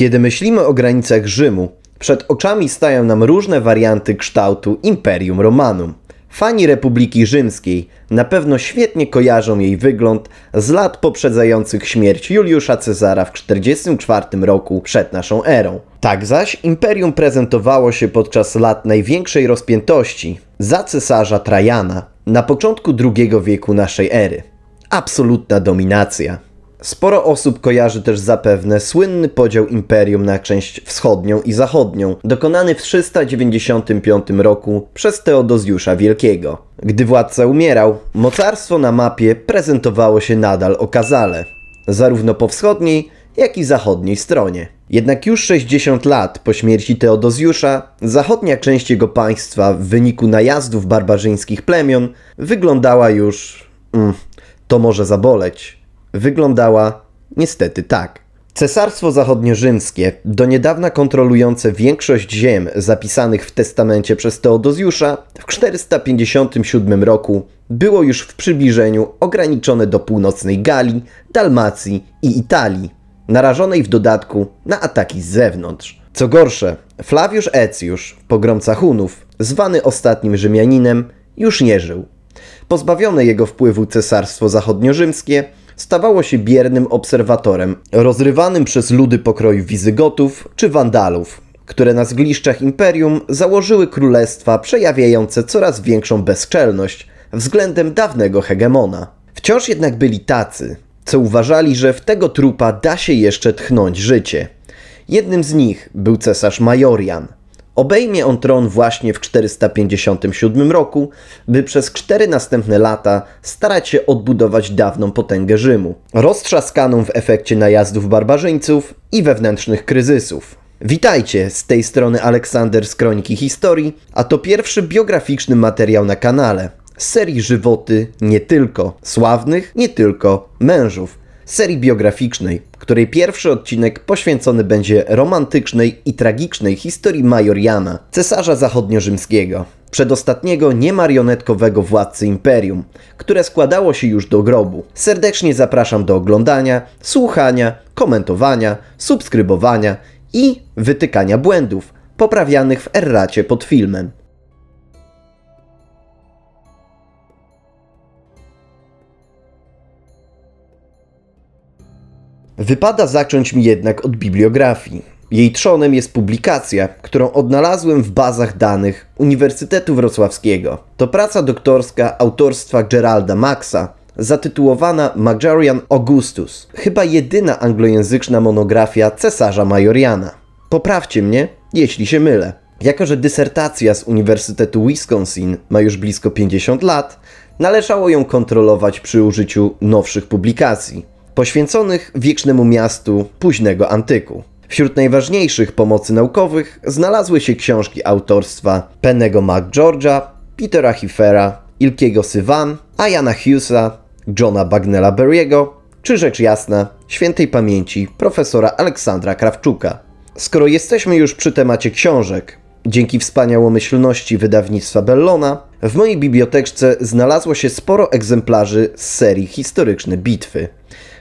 Kiedy myślimy o granicach Rzymu, przed oczami stają nam różne warianty kształtu Imperium Romanum. Fani Republiki Rzymskiej na pewno świetnie kojarzą jej wygląd z lat poprzedzających śmierć Juliusza Cezara w 44 roku przed naszą erą. Tak zaś imperium prezentowało się podczas lat największej rozpiętości za cesarza Trajana na początku II wieku naszej ery. Absolutna dominacja. Sporo osób kojarzy też zapewne słynny podział imperium na część wschodnią i zachodnią, dokonany w 395 roku przez Teodozjusza Wielkiego. Gdy władca umierał, mocarstwo na mapie prezentowało się nadal okazale, zarówno po wschodniej, jak i zachodniej stronie. Jednak już 60 lat po śmierci Teodozjusza, zachodnia część jego państwa w wyniku najazdów barbarzyńskich plemion wyglądała już. Mm, to może zaboleć wyglądała niestety tak. Cesarstwo Zachodnio-Rzymskie, do niedawna kontrolujące większość ziem zapisanych w testamencie przez Teodozjusza, w 457 roku było już w przybliżeniu ograniczone do północnej Galii, Dalmacji i Italii, narażonej w dodatku na ataki z zewnątrz. Co gorsze, Flawiusz Ecjusz, pogromca Hunów, zwany ostatnim Rzymianinem, już nie żył. Pozbawione jego wpływu cesarstwo zachodnio-rzymskie stawało się biernym obserwatorem, rozrywanym przez ludy pokroju Wizygotów czy Wandalów, które na zgliszczach imperium założyły królestwa przejawiające coraz większą bezczelność względem dawnego hegemona. Wciąż jednak byli tacy, co uważali, że w tego trupa da się jeszcze tchnąć życie. Jednym z nich był cesarz Majorian – Obejmie on tron właśnie w 457 roku, by przez cztery następne lata starać się odbudować dawną potęgę Rzymu, roztrzaskaną w efekcie najazdów barbarzyńców i wewnętrznych kryzysów. Witajcie, z tej strony Aleksander z Kroniki Historii, a to pierwszy biograficzny materiał na kanale serii Żywoty nie tylko sławnych, nie tylko mężów serii biograficznej, której pierwszy odcinek poświęcony będzie romantycznej i tragicznej historii Major Jana, cesarza rzymskiego przedostatniego niemarionetkowego władcy imperium, które składało się już do grobu. Serdecznie zapraszam do oglądania, słuchania, komentowania, subskrybowania i wytykania błędów poprawianych w erracie pod filmem. Wypada zacząć mi jednak od bibliografii. Jej trzonem jest publikacja, którą odnalazłem w bazach danych Uniwersytetu Wrocławskiego. To praca doktorska autorstwa Geralda Maxa, zatytułowana Majorian Augustus, chyba jedyna anglojęzyczna monografia cesarza Majoriana. Poprawcie mnie, jeśli się mylę. Jako, że dysertacja z Uniwersytetu Wisconsin ma już blisko 50 lat, należało ją kontrolować przy użyciu nowszych publikacji poświęconych wiecznemu miastu późnego antyku. Wśród najważniejszych pomocy naukowych znalazły się książki autorstwa Pennego McGeorge'a, Petera Hiffera, Ilkiego Sywan, Ayana Hughesa, Johna Bagnella Berry'ego, czy rzecz jasna świętej pamięci profesora Aleksandra Krawczuka. Skoro jesteśmy już przy temacie książek, dzięki wspaniałomyślności wydawnictwa Bellona, w mojej biblioteczce znalazło się sporo egzemplarzy z serii Historyczne Bitwy.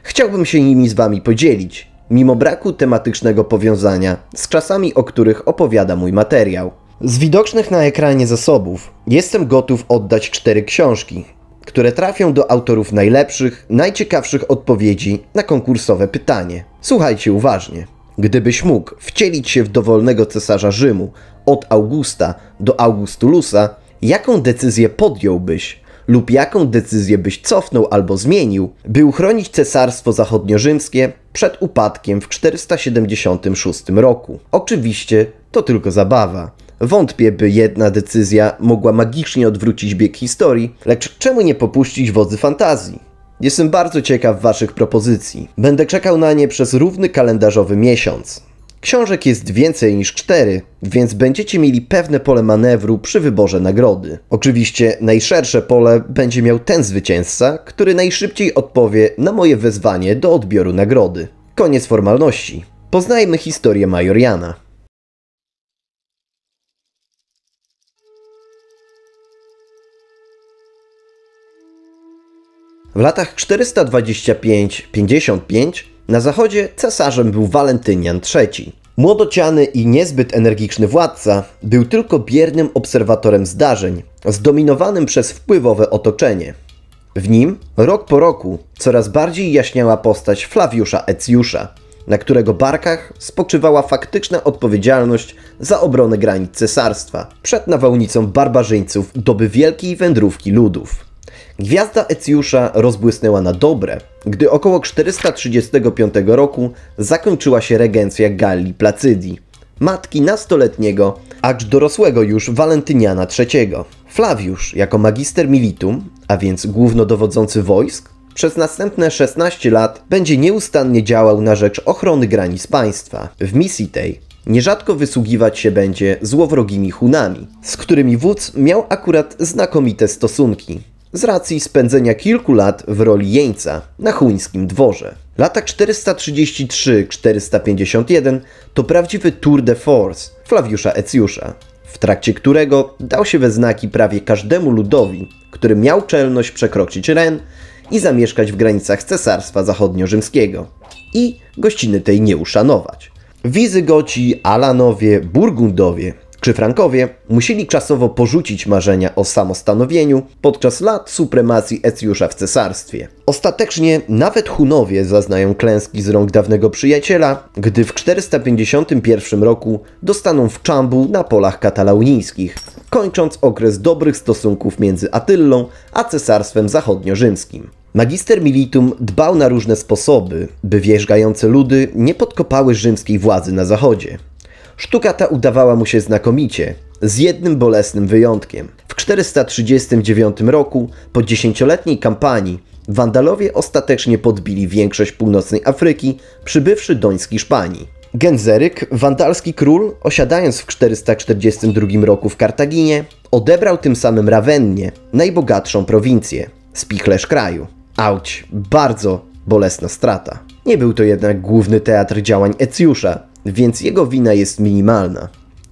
Chciałbym się nimi z Wami podzielić, mimo braku tematycznego powiązania z czasami, o których opowiada mój materiał. Z widocznych na ekranie zasobów jestem gotów oddać cztery książki, które trafią do autorów najlepszych, najciekawszych odpowiedzi na konkursowe pytanie. Słuchajcie uważnie. Gdybyś mógł wcielić się w dowolnego cesarza Rzymu od Augusta do Augustulusa, jaką decyzję podjąłbyś lub jaką decyzję byś cofnął albo zmienił, by uchronić Cesarstwo zachodnio-rzymskie przed upadkiem w 476 roku. Oczywiście to tylko zabawa. Wątpię, by jedna decyzja mogła magicznie odwrócić bieg historii, lecz czemu nie popuścić wodzy fantazji? Jestem bardzo ciekaw Waszych propozycji. Będę czekał na nie przez równy kalendarzowy miesiąc. Książek jest więcej niż cztery, więc będziecie mieli pewne pole manewru przy wyborze nagrody. Oczywiście najszersze pole będzie miał ten zwycięzca, który najszybciej odpowie na moje wezwanie do odbioru nagrody. Koniec formalności. Poznajmy historię Majoriana. W latach 425-55 na zachodzie cesarzem był Walentynian III. Młodociany i niezbyt energiczny władca był tylko biernym obserwatorem zdarzeń, zdominowanym przez wpływowe otoczenie. W nim rok po roku coraz bardziej jaśniała postać Flawiusza Ecjusza, na którego barkach spoczywała faktyczna odpowiedzialność za obronę granic cesarstwa przed nawałnicą barbarzyńców doby wielkiej wędrówki ludów. Gwiazda Ecjusza rozbłysnęła na dobre, gdy około 435 roku zakończyła się regencja Galli Placydii, matki nastoletniego, acz dorosłego już Walentyniana III. Flawiusz, jako magister militum, a więc głównodowodzący wojsk, przez następne 16 lat będzie nieustannie działał na rzecz ochrony granic państwa. W misji tej nierzadko wysługiwać się będzie złowrogimi Hunami, z którymi wódz miał akurat znakomite stosunki z racji spędzenia kilku lat w roli jeńca na chuńskim dworze. Lata 433-451 to prawdziwy tour de force Flawiusza Ecjusza, w trakcie którego dał się we znaki prawie każdemu ludowi, który miał czelność przekroczyć Ren i zamieszkać w granicach Cesarstwa Zachodnio-Rzymskiego i gościny tej nie uszanować. Wizygoci, Alanowie, Burgundowie czy Frankowie musieli czasowo porzucić marzenia o samostanowieniu podczas lat supremacji Ecjusza w cesarstwie. Ostatecznie nawet Hunowie zaznają klęski z rąk dawnego przyjaciela, gdy w 451 roku dostaną w czambu na polach katalaunijskich, kończąc okres dobrych stosunków między Attillą a cesarstwem rzymskim Magister Militum dbał na różne sposoby, by wierzgające ludy nie podkopały rzymskiej władzy na zachodzie. Sztuka ta udawała mu się znakomicie, z jednym bolesnym wyjątkiem. W 439 roku, po dziesięcioletniej kampanii, Wandalowie ostatecznie podbili większość północnej Afryki, przybywszy doń z Hiszpanii. Genzeryk, wandalski król, osiadając w 442 roku w Kartaginie, odebrał tym samym Rawennie, najbogatszą prowincję, spichlerz kraju. Auć, bardzo bolesna strata. Nie był to jednak główny teatr działań Ecjusza, więc jego wina jest minimalna.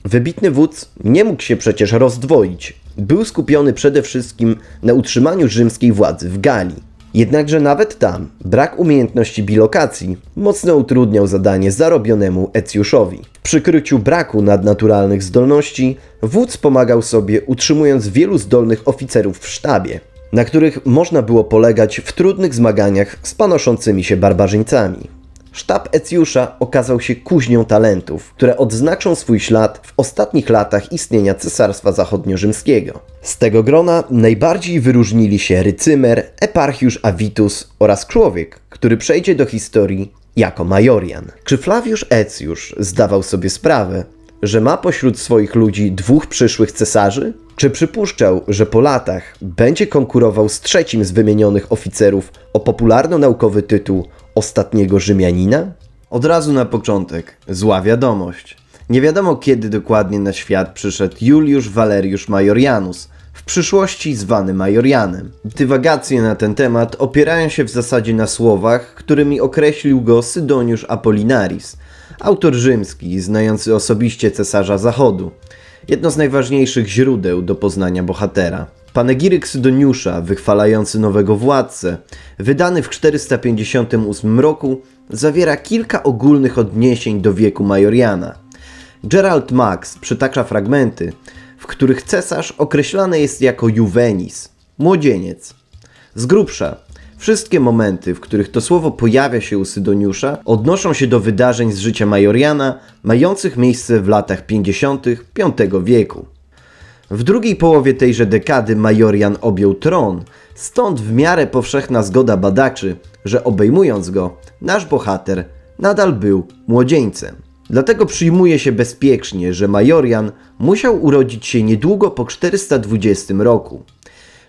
Wybitny wódz nie mógł się przecież rozdwoić. Był skupiony przede wszystkim na utrzymaniu rzymskiej władzy w Galii. Jednakże nawet tam brak umiejętności bilokacji mocno utrudniał zadanie zarobionemu Ecjuszowi. Przy kryciu braku nadnaturalnych zdolności wódz pomagał sobie utrzymując wielu zdolnych oficerów w sztabie, na których można było polegać w trudnych zmaganiach z panoszącymi się barbarzyńcami. Sztab Ecjusza okazał się kuźnią talentów, które odznaczą swój ślad w ostatnich latach istnienia Cesarstwa Zachodnio-Rzymskiego. Z tego grona najbardziej wyróżnili się Rycymer, Eparchiusz Avitus oraz człowiek, który przejdzie do historii jako Majorian. Czy Flawiusz Ecjusz zdawał sobie sprawę, że ma pośród swoich ludzi dwóch przyszłych cesarzy? Czy przypuszczał, że po latach będzie konkurował z trzecim z wymienionych oficerów o popularno-naukowy tytuł ostatniego Rzymianina? Od razu na początek, zła wiadomość. Nie wiadomo kiedy dokładnie na świat przyszedł Juliusz Valerius Majorianus, w przyszłości zwany Majorianem. Dywagacje na ten temat opierają się w zasadzie na słowach, którymi określił go Sydoniusz Apollinaris, autor rzymski, znający osobiście cesarza Zachodu. Jedno z najważniejszych źródeł do poznania bohatera. Panegiryk Sydoniusza, wychwalający nowego władcę, wydany w 458 roku, zawiera kilka ogólnych odniesień do wieku Majoriana. Gerald Max przytacza fragmenty, w których cesarz określany jest jako juvenis, młodzieniec. Z grubsza, wszystkie momenty, w których to słowo pojawia się u Sydoniusza, odnoszą się do wydarzeń z życia Majoriana, mających miejsce w latach 50. V wieku. W drugiej połowie tejże dekady Majorian objął tron, stąd w miarę powszechna zgoda badaczy, że obejmując go, nasz bohater nadal był młodzieńcem. Dlatego przyjmuje się bezpiecznie, że Majorian musiał urodzić się niedługo po 420 roku.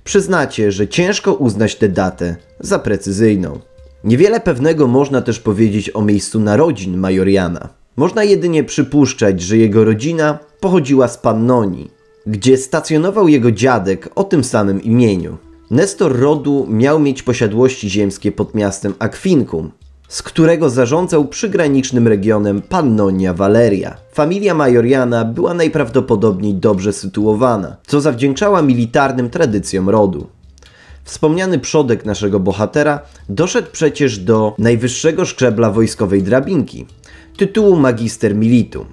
Przyznacie, że ciężko uznać tę datę za precyzyjną. Niewiele pewnego można też powiedzieć o miejscu narodzin Majoriana. Można jedynie przypuszczać, że jego rodzina pochodziła z Pannonii, gdzie stacjonował jego dziadek o tym samym imieniu. Nestor rodu miał mieć posiadłości ziemskie pod miastem Aquincum, z którego zarządzał przygranicznym regionem Pannonia Valeria. Familia Majoriana była najprawdopodobniej dobrze sytuowana, co zawdzięczała militarnym tradycjom rodu. Wspomniany przodek naszego bohatera doszedł przecież do najwyższego szczebla wojskowej drabinki, tytułu magister militum.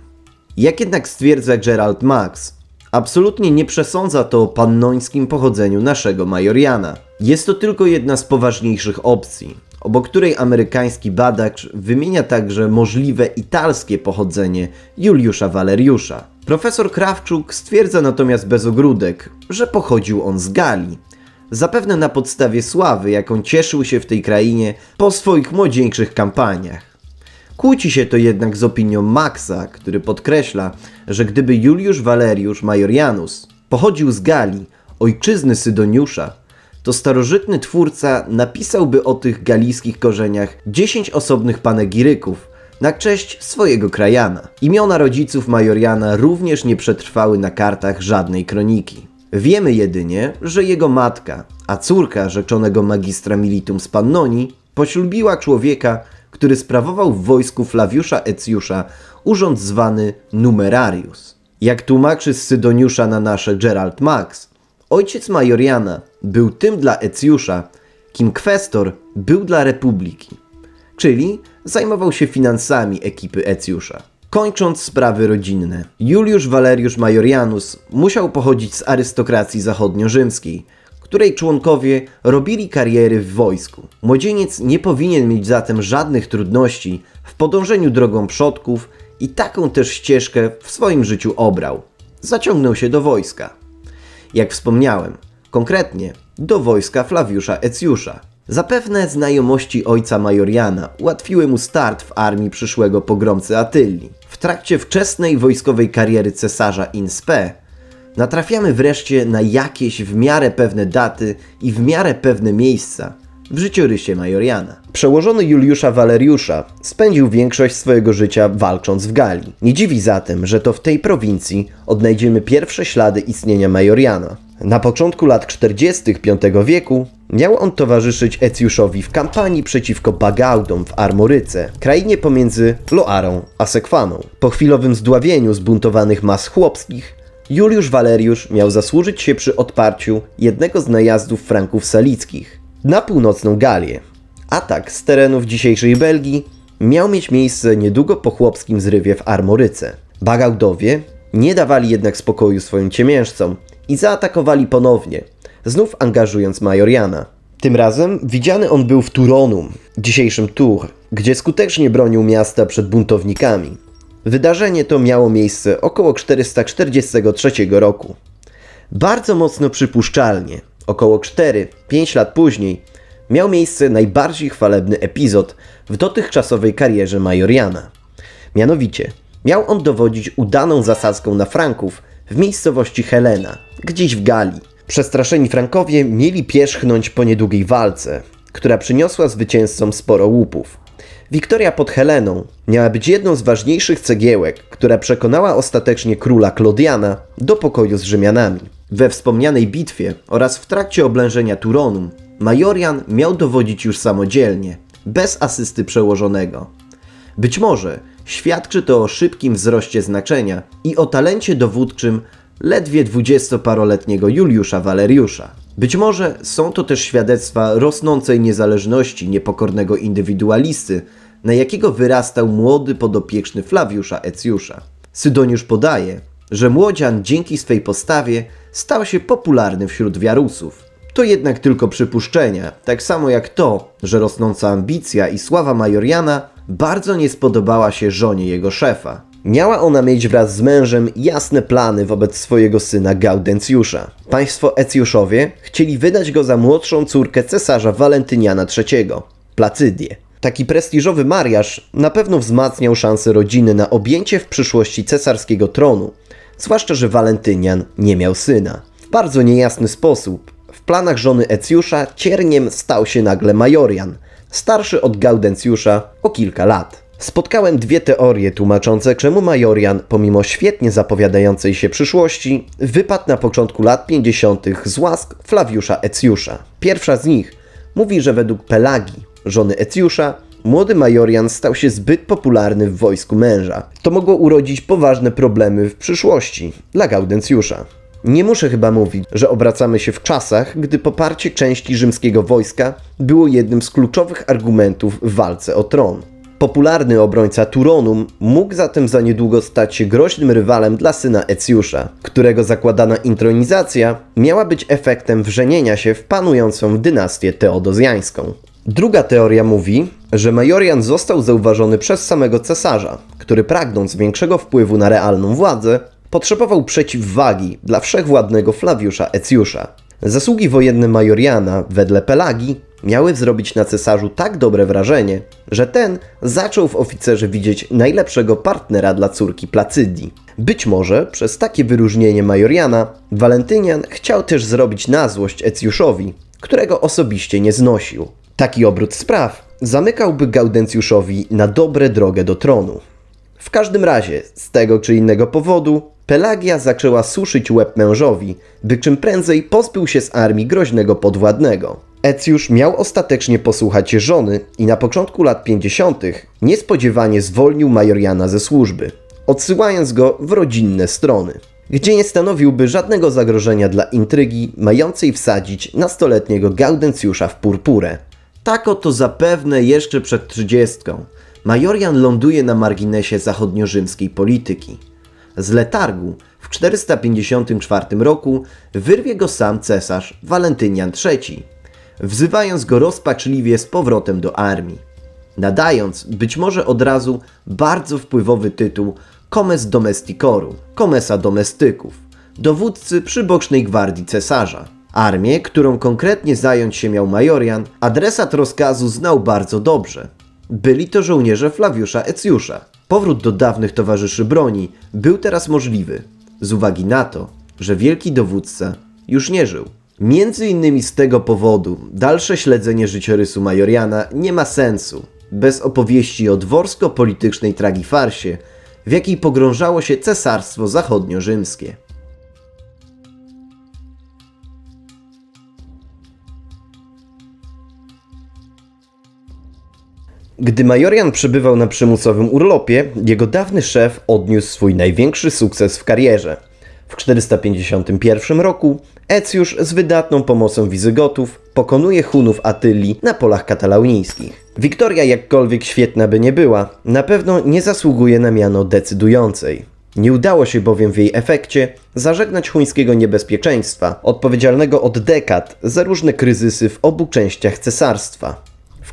Jak jednak stwierdza Gerald Max, Absolutnie nie przesądza to o pannońskim pochodzeniu naszego Majoriana. Jest to tylko jedna z poważniejszych opcji, obok której amerykański badacz wymienia także możliwe italskie pochodzenie Juliusza Waleriusza. Profesor Krawczuk stwierdza natomiast bez ogródek, że pochodził on z Galii, zapewne na podstawie sławy, jaką cieszył się w tej krainie po swoich młodzieńczych kampaniach. Kłóci się to jednak z opinią Maxa, który podkreśla, że gdyby Juliusz Valerius Majorianus pochodził z Galii, ojczyzny Sydoniusza, to starożytny twórca napisałby o tych galijskich korzeniach 10 osobnych panegiryków na cześć swojego krajana. Imiona rodziców Majoriana również nie przetrwały na kartach żadnej kroniki. Wiemy jedynie, że jego matka, a córka rzeczonego magistra militum z Pannoni, poślubiła człowieka, który sprawował w wojsku Flawiusza Ecjusza urząd zwany numerarius. Jak tłumaczy z Sydoniusza na nasze Gerald Max, ojciec Majoriana był tym dla Ecjusza, kim kwestor był dla republiki, czyli zajmował się finansami ekipy Ecjusza. Kończąc sprawy rodzinne, Juliusz Valerius Majorianus musiał pochodzić z arystokracji zachodnio-rzymskiej, której członkowie robili kariery w wojsku. Młodzieniec nie powinien mieć zatem żadnych trudności w podążeniu drogą przodków i taką też ścieżkę w swoim życiu obrał. Zaciągnął się do wojska. Jak wspomniałem, konkretnie do wojska Flawiusza Ecjusza. Zapewne znajomości ojca Majoriana ułatwiły mu start w armii przyszłego pogromcy Atylli. W trakcie wczesnej wojskowej kariery cesarza Inspe Natrafiamy wreszcie na jakieś w miarę pewne daty i w miarę pewne miejsca w życiorysie Majoriana. Przełożony Juliusza Waleriusza spędził większość swojego życia walcząc w Galii. Nie dziwi zatem, że to w tej prowincji odnajdziemy pierwsze ślady istnienia Majoriana. Na początku lat 40. V wieku miał on towarzyszyć Ecjuszowi w kampanii przeciwko Bagaudom w Armoryce, krainie pomiędzy Loarą a Sekwaną. Po chwilowym zdławieniu zbuntowanych mas chłopskich Juliusz Waleriusz miał zasłużyć się przy odparciu jednego z najazdów Franków salickich na północną Galię. Atak z terenów dzisiejszej Belgii miał mieć miejsce niedługo po chłopskim zrywie w Armoryce. Bagaudowie nie dawali jednak spokoju swoim ciemiężcom i zaatakowali ponownie, znów angażując Majoriana. Tym razem widziany on był w Turonum, dzisiejszym Tours, gdzie skutecznie bronił miasta przed buntownikami. Wydarzenie to miało miejsce około 443 roku. Bardzo mocno przypuszczalnie, około 4-5 lat później, miał miejsce najbardziej chwalebny epizod w dotychczasowej karierze Majoriana. Mianowicie, miał on dowodzić udaną zasadzką na Franków w miejscowości Helena, gdzieś w Galii. Przestraszeni Frankowie mieli pierzchnąć po niedługiej walce, która przyniosła zwycięzcom sporo łupów. Wiktoria pod Heleną miała być jedną z ważniejszych cegiełek, która przekonała ostatecznie króla Klodiana do pokoju z Rzymianami. We wspomnianej bitwie oraz w trakcie oblężenia Turonum Majorian miał dowodzić już samodzielnie, bez asysty przełożonego. Być może świadczy to o szybkim wzroście znaczenia i o talencie dowódczym ledwie dwudziestoparoletniego Juliusza Waleriusza. Być może są to też świadectwa rosnącej niezależności niepokornego indywidualisty, na jakiego wyrastał młody podopieczny Flawiusza Ecjusza. Sydoniusz podaje, że młodzian dzięki swej postawie stał się popularny wśród wiarusów. To jednak tylko przypuszczenia, tak samo jak to, że rosnąca ambicja i sława Majoriana bardzo nie spodobała się żonie jego szefa. Miała ona mieć wraz z mężem jasne plany wobec swojego syna Gaudencjusza. Państwo Ecjuszowie chcieli wydać go za młodszą córkę cesarza Walentyniana III, Placydię. Taki prestiżowy mariaż na pewno wzmacniał szanse rodziny na objęcie w przyszłości cesarskiego tronu, zwłaszcza że Walentynian nie miał syna. W bardzo niejasny sposób w planach żony Ecjusza cierniem stał się nagle Majorian, starszy od Gaudencjusza o kilka lat. Spotkałem dwie teorie tłumaczące, czemu Majorian, pomimo świetnie zapowiadającej się przyszłości, wypadł na początku lat 50. z łask Flawiusza Ecjusza. Pierwsza z nich mówi, że według Pelagi żony Etiusza, młody Majorian stał się zbyt popularny w wojsku męża. To mogło urodzić poważne problemy w przyszłości dla Gaudencjusza. Nie muszę chyba mówić, że obracamy się w czasach, gdy poparcie części rzymskiego wojska było jednym z kluczowych argumentów w walce o tron. Popularny obrońca Turonum mógł zatem za niedługo stać się groźnym rywalem dla syna Eciusza, którego zakładana intronizacja miała być efektem wrzenienia się w panującą dynastię teodozjańską. Druga teoria mówi, że Majorian został zauważony przez samego cesarza, który pragnąc większego wpływu na realną władzę, potrzebował przeciwwagi dla wszechwładnego Flawiusza Ecjusza. Zasługi wojenne Majoriana, wedle Pelagi, miały zrobić na cesarzu tak dobre wrażenie, że ten zaczął w oficerze widzieć najlepszego partnera dla córki Placydii. Być może przez takie wyróżnienie Majoriana, Walentynian chciał też zrobić na złość Ecjuszowi, którego osobiście nie znosił. Taki obrót spraw zamykałby Gaudencjuszowi na dobre drogę do tronu. W każdym razie, z tego czy innego powodu, Pelagia zaczęła suszyć łeb mężowi, by czym prędzej pozbył się z armii groźnego podwładnego. Ecjusz miał ostatecznie posłuchać żony i na początku lat 50. niespodziewanie zwolnił Majoriana ze służby, odsyłając go w rodzinne strony, gdzie nie stanowiłby żadnego zagrożenia dla intrygi mającej wsadzić nastoletniego Gaudencjusza w purpurę. Tak oto zapewne jeszcze przed trzydziestką. Majorian ląduje na marginesie zachodniorzymskiej polityki. Z letargu w 454 roku wyrwie go sam cesarz Walentynian III, wzywając go rozpaczliwie z powrotem do armii, nadając być może od razu bardzo wpływowy tytuł Comes Domesticorum, Comesa domestyków) – dowódcy przybocznej gwardii cesarza. Armię, którą konkretnie zająć się miał Majorian, adresat rozkazu znał bardzo dobrze. Byli to żołnierze Flawiusza Ecjusza. Powrót do dawnych towarzyszy broni był teraz możliwy, z uwagi na to, że wielki dowódca już nie żył. Między innymi z tego powodu dalsze śledzenie życiorysu Majoriana nie ma sensu bez opowieści o dworsko-politycznej tragifarsie, w jakiej pogrążało się Cesarstwo Zachodnio-Rzymskie. Gdy Majorian przebywał na przymusowym urlopie, jego dawny szef odniósł swój największy sukces w karierze. W 451 roku Ecjusz z wydatną pomocą Wizygotów pokonuje Hunów Atylii na polach katalaunijskich. Wiktoria, jakkolwiek świetna by nie była, na pewno nie zasługuje na miano decydującej. Nie udało się bowiem w jej efekcie zażegnać chuńskiego niebezpieczeństwa, odpowiedzialnego od dekad za różne kryzysy w obu częściach cesarstwa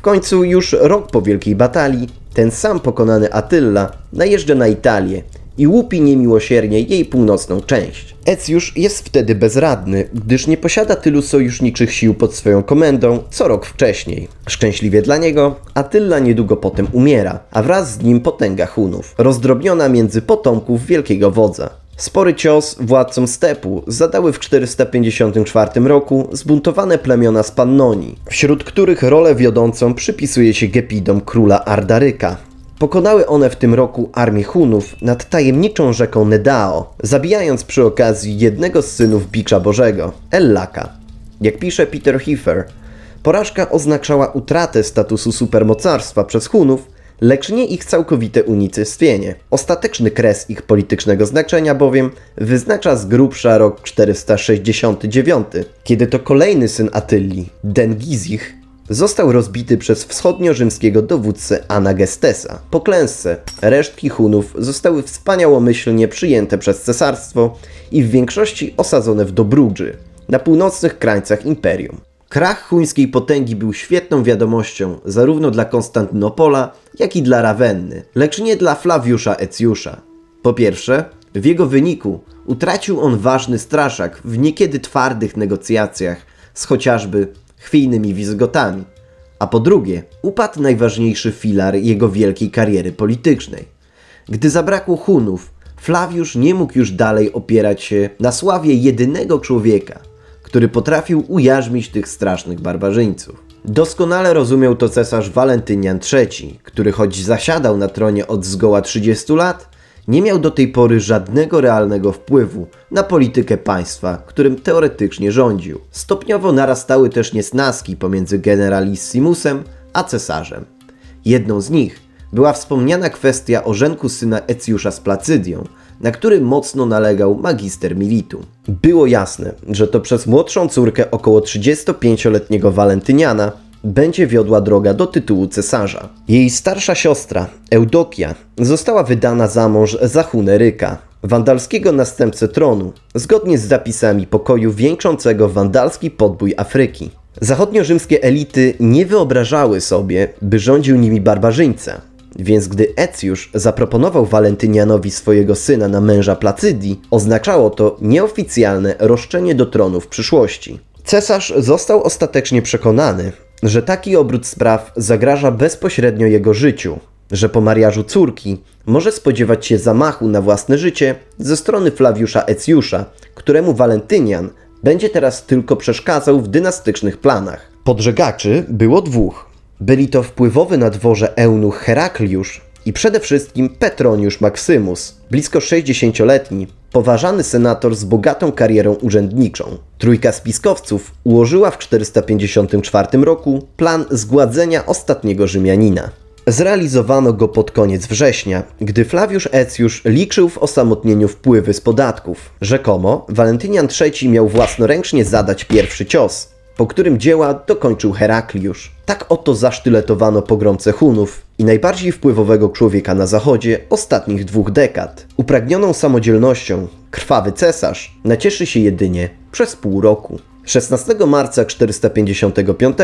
końcu już rok po wielkiej batalii ten sam pokonany Attila najeżdża na Italię i łupi niemiłosiernie jej północną część. Ecjusz jest wtedy bezradny, gdyż nie posiada tylu sojuszniczych sił pod swoją komendą, co rok wcześniej. Szczęśliwie dla niego, Attila niedługo potem umiera, a wraz z nim potęga Hunów, rozdrobniona między potomków wielkiego wodza. Spory cios władcom stepu zadały w 454 roku zbuntowane plemiona z Pannoni, wśród których rolę wiodącą przypisuje się Gepidom króla Ardaryka. Pokonały one w tym roku armię Hunów nad tajemniczą rzeką Nedao, zabijając przy okazji jednego z synów Bicza Bożego, Ellaka. Jak pisze Peter Heffer, porażka oznaczała utratę statusu supermocarstwa przez Hunów lecz nie ich całkowite unicestwienie. Ostateczny kres ich politycznego znaczenia bowiem wyznacza z grubsza rok 469, kiedy to kolejny syn Atylli, Dengizich, został rozbity przez wschodnio-rzymskiego dowódcę Anagestesa. Po klęsce resztki Hunów zostały wspaniałomyślnie przyjęte przez cesarstwo i w większości osadzone w Dobrudży, na północnych krańcach imperium. Krach chuńskiej potęgi był świetną wiadomością zarówno dla Konstantynopola, jak i dla Rawenny, lecz nie dla Flawiusza Ecjusza. Po pierwsze, w jego wyniku utracił on ważny straszak w niekiedy twardych negocjacjach z chociażby chwiejnymi Wizgotami, a po drugie, upadł najważniejszy filar jego wielkiej kariery politycznej. Gdy zabrakło Hunów, Flawiusz nie mógł już dalej opierać się na sławie jedynego człowieka – który potrafił ujarzmić tych strasznych barbarzyńców. Doskonale rozumiał to cesarz Walentynian III, który choć zasiadał na tronie od zgoła 30 lat, nie miał do tej pory żadnego realnego wpływu na politykę państwa, którym teoretycznie rządził. Stopniowo narastały też niesnaski pomiędzy generalissimusem a cesarzem. Jedną z nich była wspomniana kwestia orzenku syna Ecjusza z Placydią, na który mocno nalegał magister Militu. Było jasne, że to przez młodszą córkę około 35-letniego Walentyniana będzie wiodła droga do tytułu cesarza. Jej starsza siostra, Eudokia, została wydana za mąż za Huneryka, wandalskiego następcę tronu, zgodnie z zapisami pokoju wieńczącego wandalski podbój Afryki. Zachodnio-rzymskie elity nie wyobrażały sobie, by rządził nimi barbarzyńca, więc gdy Ecjusz zaproponował Walentynianowi swojego syna na męża Placydii, oznaczało to nieoficjalne roszczenie do tronu w przyszłości. Cesarz został ostatecznie przekonany, że taki obrót spraw zagraża bezpośrednio jego życiu, że po mariażu córki może spodziewać się zamachu na własne życie ze strony Flawiusza Ecjusza, któremu Walentynian będzie teraz tylko przeszkadzał w dynastycznych planach. Podżegaczy było dwóch. Byli to wpływowy na dworze eunuch Herakliusz i przede wszystkim Petroniusz Maximus, blisko 60-letni, poważany senator z bogatą karierą urzędniczą. Trójka spiskowców ułożyła w 454 roku plan zgładzenia ostatniego Rzymianina. Zrealizowano go pod koniec września, gdy Flawiusz Ecjusz liczył w osamotnieniu wpływy z podatków. Rzekomo Walentynian III miał własnoręcznie zadać pierwszy cios, po którym dzieła dokończył Herakliusz. Tak oto zasztyletowano pogromce Hunów i najbardziej wpływowego człowieka na zachodzie ostatnich dwóch dekad. Upragnioną samodzielnością krwawy cesarz nacieszy się jedynie przez pół roku. 16 marca 455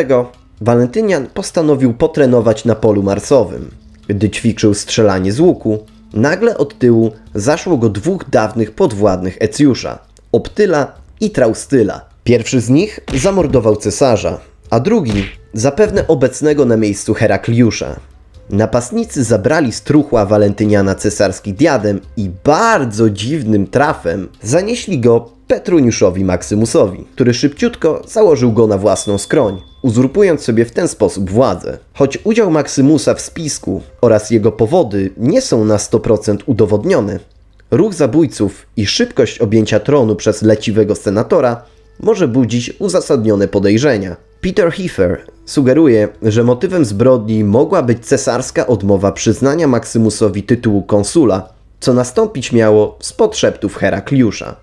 Walentynian postanowił potrenować na polu marsowym. Gdy ćwiczył strzelanie z łuku, nagle od tyłu zaszło go dwóch dawnych podwładnych Ecjusza, Optyla i Traustyla – Pierwszy z nich zamordował cesarza, a drugi zapewne obecnego na miejscu Herakliusza. Napastnicy zabrali z truchła Walentyniana cesarski diadem i bardzo dziwnym trafem zanieśli go Petruniuszowi Maksymusowi, który szybciutko założył go na własną skroń, uzurpując sobie w ten sposób władzę. Choć udział Maksymusa w spisku oraz jego powody nie są na 100% udowodnione, ruch zabójców i szybkość objęcia tronu przez leciwego senatora może budzić uzasadnione podejrzenia. Peter Heffer sugeruje, że motywem zbrodni mogła być cesarska odmowa przyznania Maksymusowi tytułu konsula, co nastąpić miało z podszeptów Herakliusza.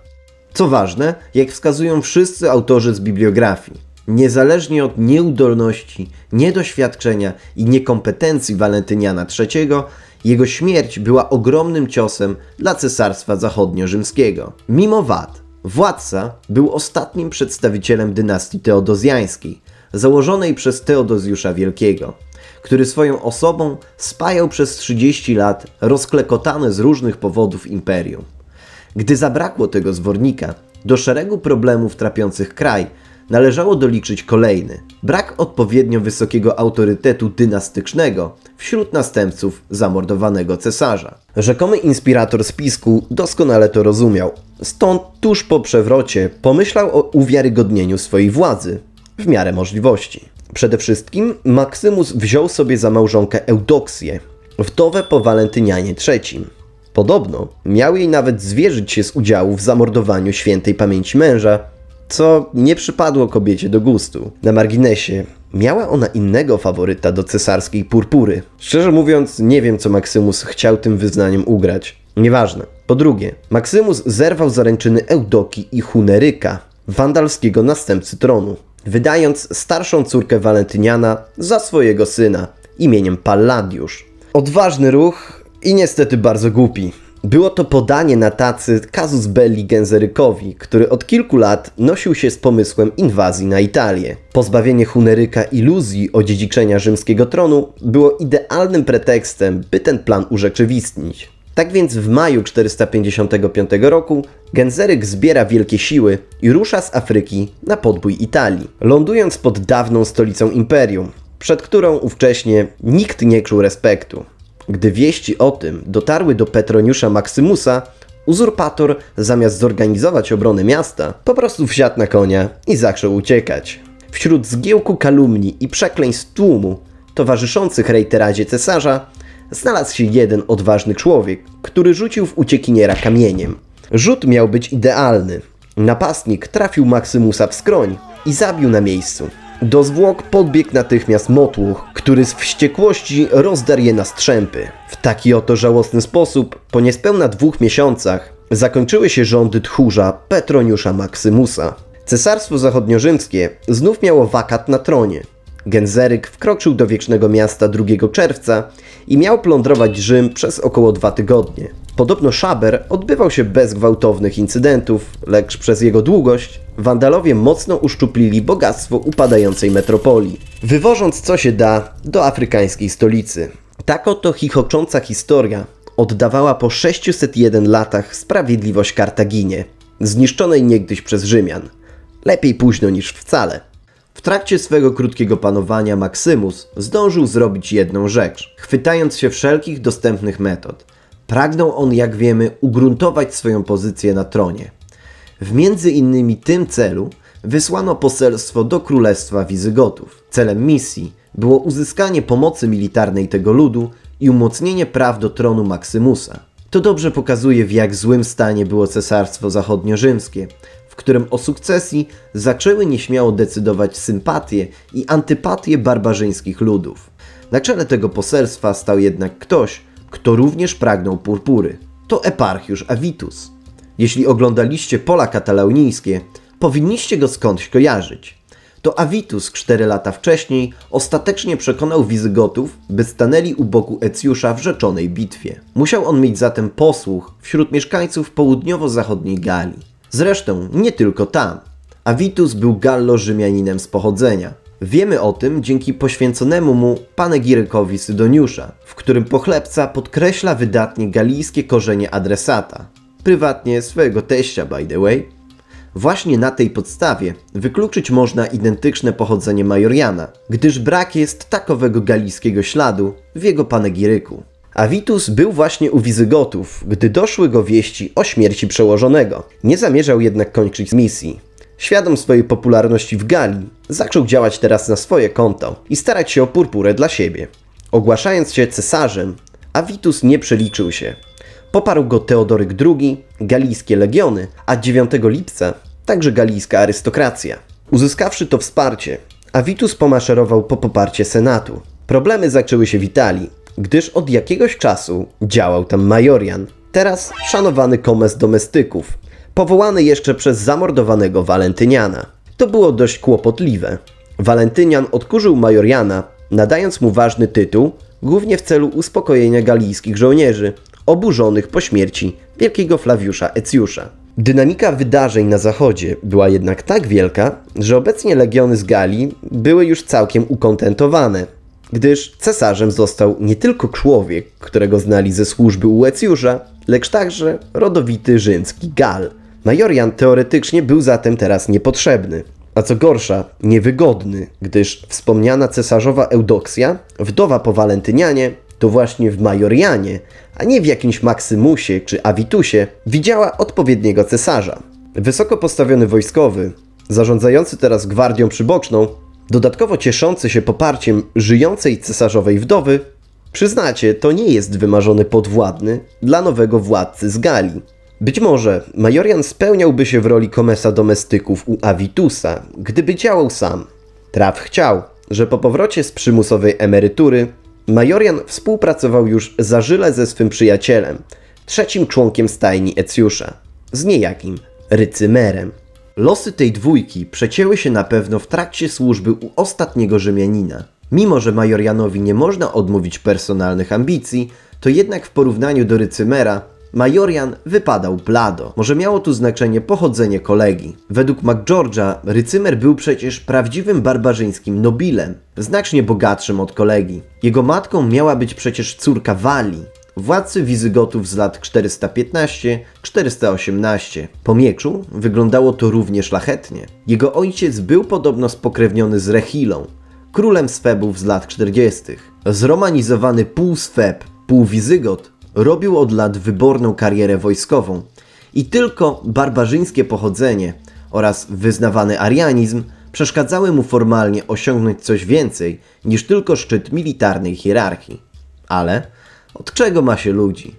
Co ważne, jak wskazują wszyscy autorzy z bibliografii, niezależnie od nieudolności, niedoświadczenia i niekompetencji Walentyniana III, jego śmierć była ogromnym ciosem dla Cesarstwa Zachodnio-Rzymskiego. Mimo wad, Władca był ostatnim przedstawicielem dynastii teodozjańskiej, założonej przez Teodozjusza Wielkiego, który swoją osobą spajał przez 30 lat rozklekotane z różnych powodów imperium. Gdy zabrakło tego zwornika, do szeregu problemów trapiących kraj należało doliczyć kolejny brak odpowiednio wysokiego autorytetu dynastycznego wśród następców zamordowanego cesarza. Rzekomy inspirator spisku doskonale to rozumiał, stąd tuż po przewrocie pomyślał o uwiarygodnieniu swojej władzy w miarę możliwości. Przede wszystkim Maksymus wziął sobie za małżonkę Eudoksję, wdowę po Walentynianie III. Podobno miał jej nawet zwierzyć się z udziału w zamordowaniu świętej pamięci męża, co nie przypadło kobiecie do gustu. Na marginesie, miała ona innego faworyta do cesarskiej purpury. Szczerze mówiąc, nie wiem, co Maksymus chciał tym wyznaniem ugrać. Nieważne. Po drugie, Maksymus zerwał zaręczyny Eudoki i Huneryka, wandalskiego następcy tronu, wydając starszą córkę Walentyniana za swojego syna imieniem Palladiusz. Odważny ruch i niestety bardzo głupi. Było to podanie na tacy Casus belli Genzerykowi, który od kilku lat nosił się z pomysłem inwazji na Italię. Pozbawienie Huneryka iluzji o dziedziczenia rzymskiego tronu było idealnym pretekstem, by ten plan urzeczywistnić. Tak więc w maju 455 roku Genzeryk zbiera wielkie siły i rusza z Afryki na podbój Italii, lądując pod dawną stolicą imperium, przed którą ówcześnie nikt nie czuł respektu. Gdy wieści o tym dotarły do Petroniusza Maksymusa, uzurpator, zamiast zorganizować obronę miasta, po prostu wsiadł na konia i zaczął uciekać. Wśród zgiełku kalumni i przekleństw tłumu towarzyszących rejteradzie cesarza znalazł się jeden odważny człowiek, który rzucił w uciekiniera kamieniem. Rzut miał być idealny. Napastnik trafił Maksymusa w skroń i zabił na miejscu. Do zwłok podbiegł natychmiast motłuch, który z wściekłości rozdarł je na strzępy. W taki oto żałosny sposób, po niespełna dwóch miesiącach, zakończyły się rządy tchórza Petroniusza Maksymusa. Cesarstwo Zachodniorzymskie znów miało wakat na tronie. Genzeryk wkroczył do Wiecznego Miasta 2 czerwca i miał plądrować Rzym przez około dwa tygodnie. Podobno Szaber odbywał się bez gwałtownych incydentów, lecz przez jego długość wandalowie mocno uszczuplili bogactwo upadającej metropolii, wywożąc co się da do afrykańskiej stolicy. Tak oto chichocząca historia oddawała po 601 latach sprawiedliwość Kartaginie, zniszczonej niegdyś przez Rzymian. Lepiej późno niż wcale. W trakcie swego krótkiego panowania Maksymus zdążył zrobić jedną rzecz, chwytając się wszelkich dostępnych metod. Pragnął on, jak wiemy, ugruntować swoją pozycję na tronie. W między innymi tym celu wysłano poselstwo do Królestwa Wizygotów. Celem misji było uzyskanie pomocy militarnej tego ludu i umocnienie praw do tronu Maksymusa. To dobrze pokazuje, w jak złym stanie było Cesarstwo Zachodnio-Rzymskie, w którym o sukcesji zaczęły nieśmiało decydować sympatie i antypatie barbarzyńskich ludów. Na czele tego poselstwa stał jednak ktoś, kto również pragnął purpury. To eparchiusz Avitus. Jeśli oglądaliście pola katalaunijskie, powinniście go skądś kojarzyć. To Avitus cztery lata wcześniej ostatecznie przekonał Wizygotów, by stanęli u boku Ecjusza w rzeczonej bitwie. Musiał on mieć zatem posłuch wśród mieszkańców południowo-zachodniej Galii. Zresztą nie tylko tam. Avitus był gallo-Rzymianinem z pochodzenia. Wiemy o tym dzięki poświęconemu mu panegirykowi Sydoniusza, w którym pochlebca podkreśla wydatnie galijskie korzenie adresata, prywatnie swojego teścia by the way. Właśnie na tej podstawie wykluczyć można identyczne pochodzenie Majoriana, gdyż brak jest takowego galijskiego śladu w jego panegiryku a był właśnie u Wizygotów, gdy doszły go wieści o śmierci przełożonego. Nie zamierzał jednak kończyć misji. Świadom swojej popularności w Galii, zaczął działać teraz na swoje konto i starać się o purpurę dla siebie. Ogłaszając się cesarzem, Avitus nie przeliczył się. Poparł go Teodoryk II, galijskie legiony, a 9 lipca także galijska arystokracja. Uzyskawszy to wsparcie, Avitus pomaszerował po poparcie Senatu. Problemy zaczęły się w Italii, gdyż od jakiegoś czasu działał tam Majorian, teraz szanowany komes domestyków, powołany jeszcze przez zamordowanego Walentyniana. To było dość kłopotliwe. Walentynian odkurzył Majoriana, nadając mu ważny tytuł, głównie w celu uspokojenia galijskich żołnierzy, oburzonych po śmierci wielkiego Flawiusza Ecjusza. Dynamika wydarzeń na zachodzie była jednak tak wielka, że obecnie legiony z Galii były już całkiem ukontentowane, gdyż cesarzem został nie tylko człowiek, którego znali ze służby u lecz także rodowity rzymski Gal. Majorian teoretycznie był zatem teraz niepotrzebny, a co gorsza, niewygodny, gdyż wspomniana cesarzowa Eudoksja, wdowa po Walentynianie, to właśnie w Majorianie, a nie w jakimś Maksymusie czy Avitusie, widziała odpowiedniego cesarza. Wysoko postawiony wojskowy, zarządzający teraz gwardią przyboczną, Dodatkowo cieszący się poparciem żyjącej cesarzowej wdowy, przyznacie, to nie jest wymarzony podwładny dla nowego władcy z Galii. Być może Majorian spełniałby się w roli komesa domestyków u Avitusa, gdyby działał sam. Traf chciał, że po powrocie z przymusowej emerytury Majorian współpracował już za żyle ze swym przyjacielem, trzecim członkiem stajni Ecjusza, z niejakim Rycymerem. Losy tej dwójki przecięły się na pewno w trakcie służby u ostatniego Rzymianina. Mimo, że Majorianowi nie można odmówić personalnych ambicji, to jednak w porównaniu do Rycymera Majorian wypadał blado. Może miało tu znaczenie pochodzenie kolegi. Według MacGeorge'a Rycymer był przecież prawdziwym barbarzyńskim nobilem, znacznie bogatszym od kolegi. Jego matką miała być przecież córka Wali, władcy Wizygotów z lat 415-418. Po mieczu wyglądało to równie szlachetnie. Jego ojciec był podobno spokrewniony z Rechilą, królem Swebów z lat 40. Zromanizowany pół Sweb, pół Wizygot robił od lat wyborną karierę wojskową i tylko barbarzyńskie pochodzenie oraz wyznawany arianizm przeszkadzały mu formalnie osiągnąć coś więcej niż tylko szczyt militarnej hierarchii. Ale od czego ma się ludzi?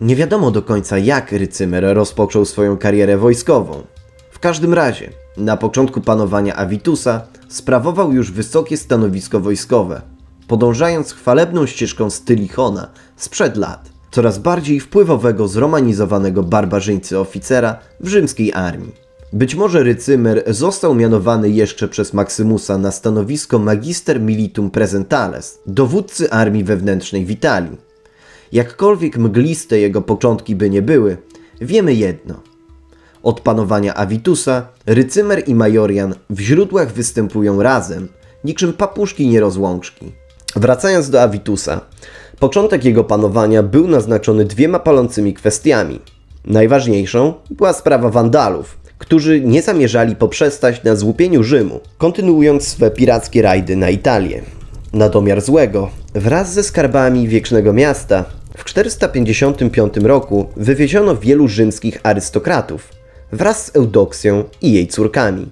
Nie wiadomo do końca, jak Rycymer rozpoczął swoją karierę wojskową. W każdym razie, na początku panowania Avitusa sprawował już wysokie stanowisko wojskowe, podążając chwalebną ścieżką Stylichona sprzed lat, coraz bardziej wpływowego zromanizowanego barbarzyńcy oficera w rzymskiej armii. Być może Rycymer został mianowany jeszcze przez Maksymusa na stanowisko magister militum presentales, dowódcy armii wewnętrznej w Italii, Jakkolwiek mgliste jego początki by nie były, wiemy jedno. Od panowania Avitusa, Rycymer i Majorian w źródłach występują razem, niczym papuszki nierozłączki. Wracając do Avitusa, początek jego panowania był naznaczony dwiema palącymi kwestiami. Najważniejszą była sprawa Wandalów, którzy nie zamierzali poprzestać na złupieniu Rzymu, kontynuując swe pirackie rajdy na Italię. Na domiar złego, wraz ze skarbami wiecznego miasta, w 455 roku wywieziono wielu rzymskich arystokratów wraz z Eudoksją i jej córkami.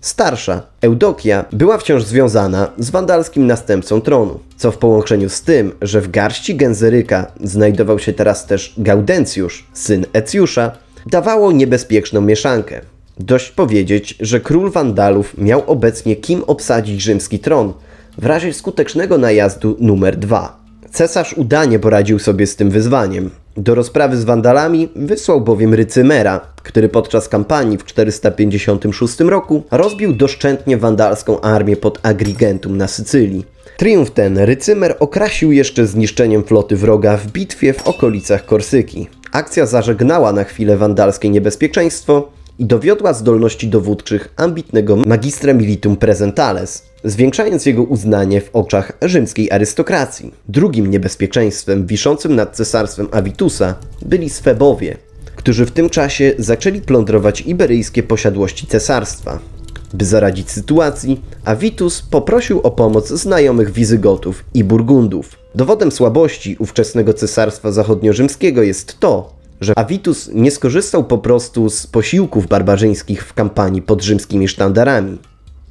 Starsza, Eudokia, była wciąż związana z wandalskim następcą tronu, co w połączeniu z tym, że w garści Genzeryka znajdował się teraz też Gaudencjusz, syn Ecjusza, dawało niebezpieczną mieszankę. Dość powiedzieć, że król Wandalów miał obecnie kim obsadzić rzymski tron – w razie skutecznego najazdu numer 2. Cesarz udanie poradził sobie z tym wyzwaniem. Do rozprawy z Wandalami wysłał bowiem Rycymera, który podczas kampanii w 456 roku rozbił doszczętnie wandalską armię pod Agrigentum na Sycylii. Triumf ten Rycymer okrasił jeszcze zniszczeniem floty wroga w bitwie w okolicach Korsyki. Akcja zażegnała na chwilę wandalskie niebezpieczeństwo, i dowiodła zdolności dowódczych ambitnego magistra militum presentales, zwiększając jego uznanie w oczach rzymskiej arystokracji. Drugim niebezpieczeństwem wiszącym nad cesarstwem Avitusa byli Sfebowie, którzy w tym czasie zaczęli plądrować iberyjskie posiadłości cesarstwa. By zaradzić sytuacji, Avitus poprosił o pomoc znajomych Wizygotów i Burgundów. Dowodem słabości ówczesnego cesarstwa zachodnio-rzymskiego jest to, że Avitus nie skorzystał po prostu z posiłków barbarzyńskich w kampanii pod rzymskimi sztandarami.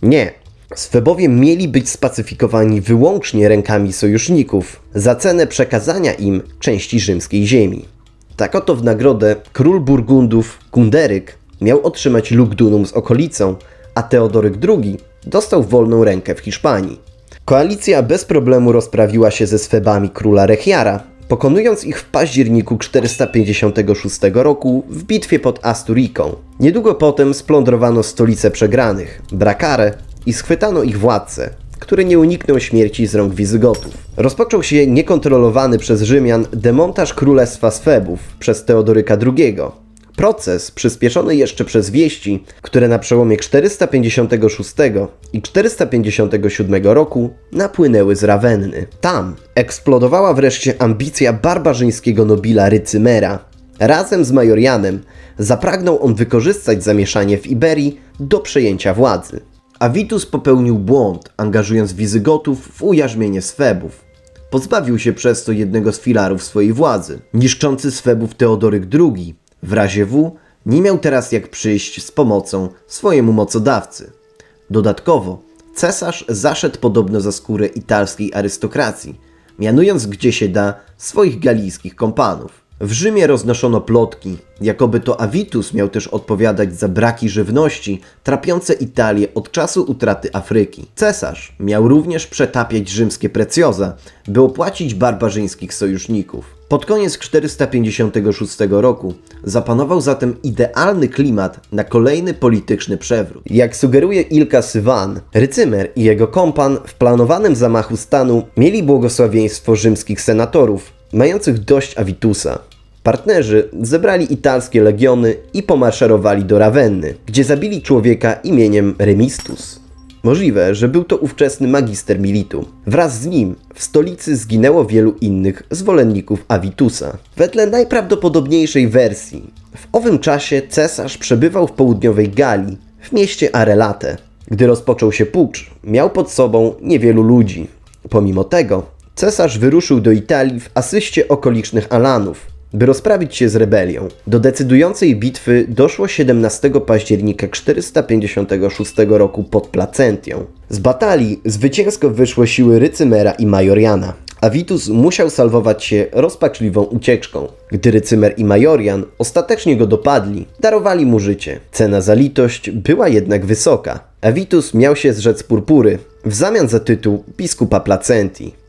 Nie. Swebowie mieli być spacyfikowani wyłącznie rękami sojuszników za cenę przekazania im części rzymskiej ziemi. Tak oto w nagrodę król Burgundów Kunderyk miał otrzymać Lugdunum z okolicą, a Teodoryk II dostał wolną rękę w Hiszpanii. Koalicja bez problemu rozprawiła się ze swebami króla Rechiara, pokonując ich w październiku 456 roku w bitwie pod Asturiką. Niedługo potem splądrowano stolicę przegranych, Brakare, i schwytano ich władcę, który nie uniknął śmierci z rąk Wizygotów. Rozpoczął się niekontrolowany przez Rzymian demontaż królestwa Sfebów przez Teodoryka II, Proces przyspieszony jeszcze przez wieści, które na przełomie 456 i 457 roku napłynęły z Rawenny. Tam eksplodowała wreszcie ambicja barbarzyńskiego nobila Rycymera. Razem z Majorianem zapragnął on wykorzystać zamieszanie w Iberii do przejęcia władzy. Avitus popełnił błąd, angażując Wizygotów w ujarzmienie Swebów. Pozbawił się przez to jednego z filarów swojej władzy. Niszczący Swebów Teodoryk II w razie W nie miał teraz jak przyjść z pomocą swojemu mocodawcy. Dodatkowo cesarz zaszedł podobno za skórę italskiej arystokracji, mianując gdzie się da swoich galijskich kompanów. W Rzymie roznoszono plotki, jakoby to Avitus miał też odpowiadać za braki żywności trapiące Italię od czasu utraty Afryki. Cesarz miał również przetapiać rzymskie precjoza, by opłacić barbarzyńskich sojuszników. Pod koniec 456 roku zapanował zatem idealny klimat na kolejny polityczny przewrót. Jak sugeruje Ilka Sywan, Rycymer i jego kompan w planowanym zamachu stanu mieli błogosławieństwo rzymskich senatorów, mających dość Avitusa. Partnerzy zebrali italskie legiony i pomarszerowali do Rawenny, gdzie zabili człowieka imieniem Remistus. Możliwe, że był to ówczesny magister Militu. Wraz z nim w stolicy zginęło wielu innych zwolenników Avitusa. Wedle najprawdopodobniejszej wersji, w owym czasie cesarz przebywał w południowej Galii, w mieście Arelate. Gdy rozpoczął się pucz, miał pod sobą niewielu ludzi. Pomimo tego, cesarz wyruszył do Italii w asyście okolicznych Alanów, by rozprawić się z rebelią, do decydującej bitwy doszło 17 października 456 roku pod Placentią. Z batalii zwycięsko wyszły siły Rycymera i Majoriana, a Vitus musiał salwować się rozpaczliwą ucieczką. Gdy Rycymer i Majorian ostatecznie go dopadli, darowali mu życie. Cena za litość była jednak wysoka. Avitus miał się zrzec purpury w zamian za tytuł biskupa Placentii.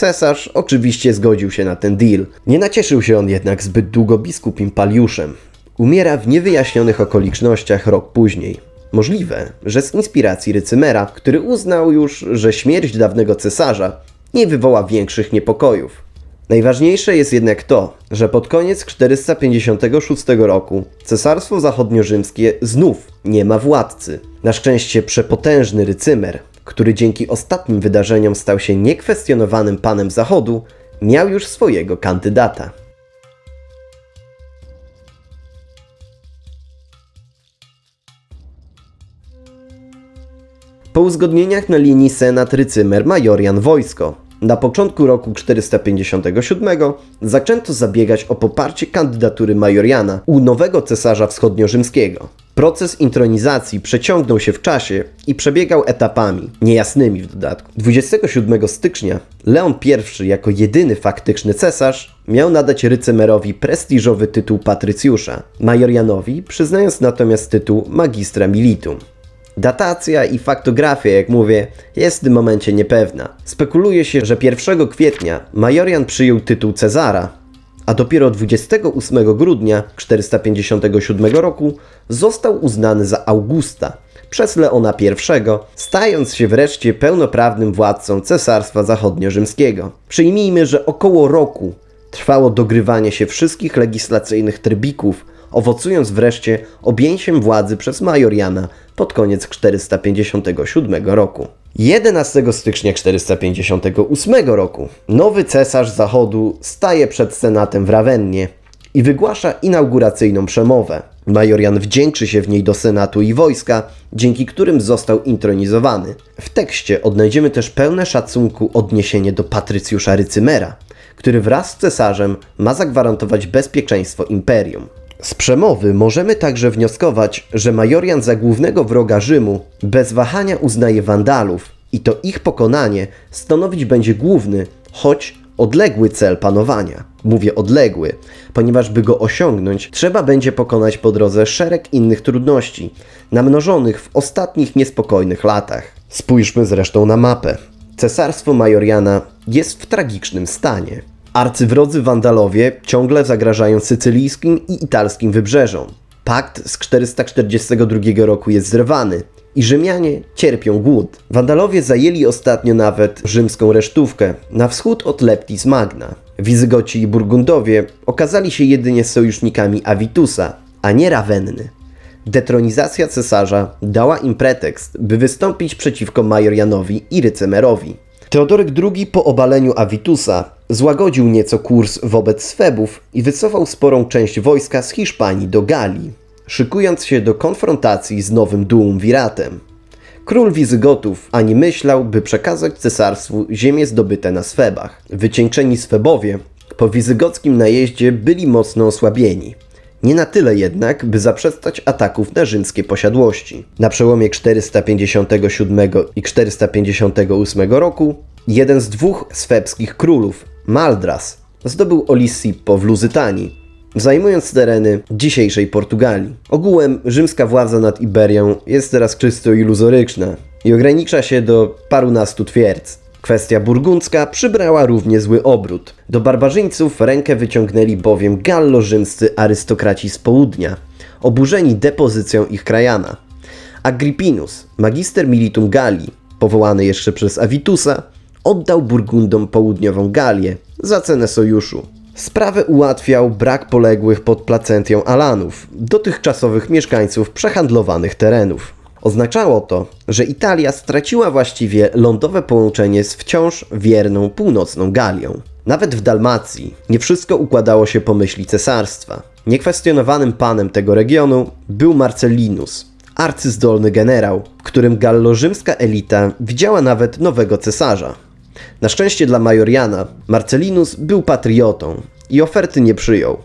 Cesarz oczywiście zgodził się na ten deal. Nie nacieszył się on jednak zbyt długo biskupim Paliuszem. Umiera w niewyjaśnionych okolicznościach rok później. Możliwe, że z inspiracji Rycymera, który uznał już, że śmierć dawnego cesarza nie wywoła większych niepokojów. Najważniejsze jest jednak to, że pod koniec 456 roku Cesarstwo Zachodniorzymskie znów nie ma władcy. Na szczęście przepotężny Rycymer który dzięki ostatnim wydarzeniom stał się niekwestionowanym panem Zachodu, miał już swojego kandydata. Po uzgodnieniach na linii Senat Rycymer Majorian Wojsko, na początku roku 457 zaczęto zabiegać o poparcie kandydatury Majoriana u nowego cesarza wschodniorzymskiego. Proces intronizacji przeciągnął się w czasie i przebiegał etapami, niejasnymi w dodatku. 27 stycznia Leon I jako jedyny faktyczny cesarz miał nadać rycemerowi prestiżowy tytuł patrycjusza, Majorianowi przyznając natomiast tytuł magistra militum. Datacja i faktografia, jak mówię, jest w tym momencie niepewna. Spekuluje się, że 1 kwietnia Majorian przyjął tytuł Cezara, a dopiero 28 grudnia 457 roku został uznany za Augusta przez Leona I, stając się wreszcie pełnoprawnym władcą Cesarstwa Zachodnio-Rzymskiego. Przyjmijmy, że około roku trwało dogrywanie się wszystkich legislacyjnych trybików, owocując wreszcie objęciem władzy przez Majoriana pod koniec 457 roku. 11 stycznia 458 roku nowy cesarz Zachodu staje przed senatem w Rawennie i wygłasza inauguracyjną przemowę. Majorian wdzięczy się w niej do senatu i wojska, dzięki którym został intronizowany. W tekście odnajdziemy też pełne szacunku odniesienie do Patrycjusza Rycymera, który wraz z cesarzem ma zagwarantować bezpieczeństwo imperium. Z przemowy możemy także wnioskować, że Majorian za głównego wroga Rzymu bez wahania uznaje Wandalów i to ich pokonanie stanowić będzie główny, choć odległy cel panowania. Mówię odległy, ponieważ by go osiągnąć, trzeba będzie pokonać po drodze szereg innych trudności, namnożonych w ostatnich niespokojnych latach. Spójrzmy zresztą na mapę. Cesarstwo Majoriana jest w tragicznym stanie. Arcywrodzy Wandalowie ciągle zagrażają sycylijskim i italskim wybrzeżom. Pakt z 442 roku jest zerwany i Rzymianie cierpią głód. Wandalowie zajęli ostatnio nawet rzymską resztówkę na wschód od Leptis Magna. Wizygoci i Burgundowie okazali się jedynie sojusznikami Avitusa, a nie Rawenny. Detronizacja cesarza dała im pretekst, by wystąpić przeciwko Majorianowi i Rycemerowi. Teodorek II po obaleniu Avitusa złagodził nieco kurs wobec Swebów i wycofał sporą część wojska z Hiszpanii do Galii, szykując się do konfrontacji z nowym duumviratem. Król Wizygotów ani myślał, by przekazać cesarstwu ziemie zdobyte na Swebach. Wycieńczeni Swebowie po wizygockim najeździe byli mocno osłabieni. Nie na tyle jednak, by zaprzestać ataków na rzymskie posiadłości. Na przełomie 457 i 458 roku jeden z dwóch swebskich królów, Maldras, zdobył Olisipo w Luzytanii, zajmując tereny dzisiejszej Portugalii. Ogółem rzymska władza nad Iberią jest teraz czysto iluzoryczna i ogranicza się do parunastu twierdz. Kwestia burgundzka przybrała równie zły obrót. Do barbarzyńców rękę wyciągnęli bowiem gallo-rzymscy arystokraci z południa, oburzeni depozycją ich krajana. Agrippinus, magister militum Galii, powołany jeszcze przez Avitusa, oddał Burgundom południową Galię za cenę sojuszu. Sprawę ułatwiał brak poległych pod Placentią Alanów, dotychczasowych mieszkańców przehandlowanych terenów. Oznaczało to, że Italia straciła właściwie lądowe połączenie z wciąż wierną północną Galią. Nawet w Dalmacji nie wszystko układało się po myśli cesarstwa. Niekwestionowanym panem tego regionu był Marcellinus, arcyzdolny generał, w którym rzymska elita widziała nawet nowego cesarza. Na szczęście dla Majoriana, Marcellinus był patriotą i oferty nie przyjął.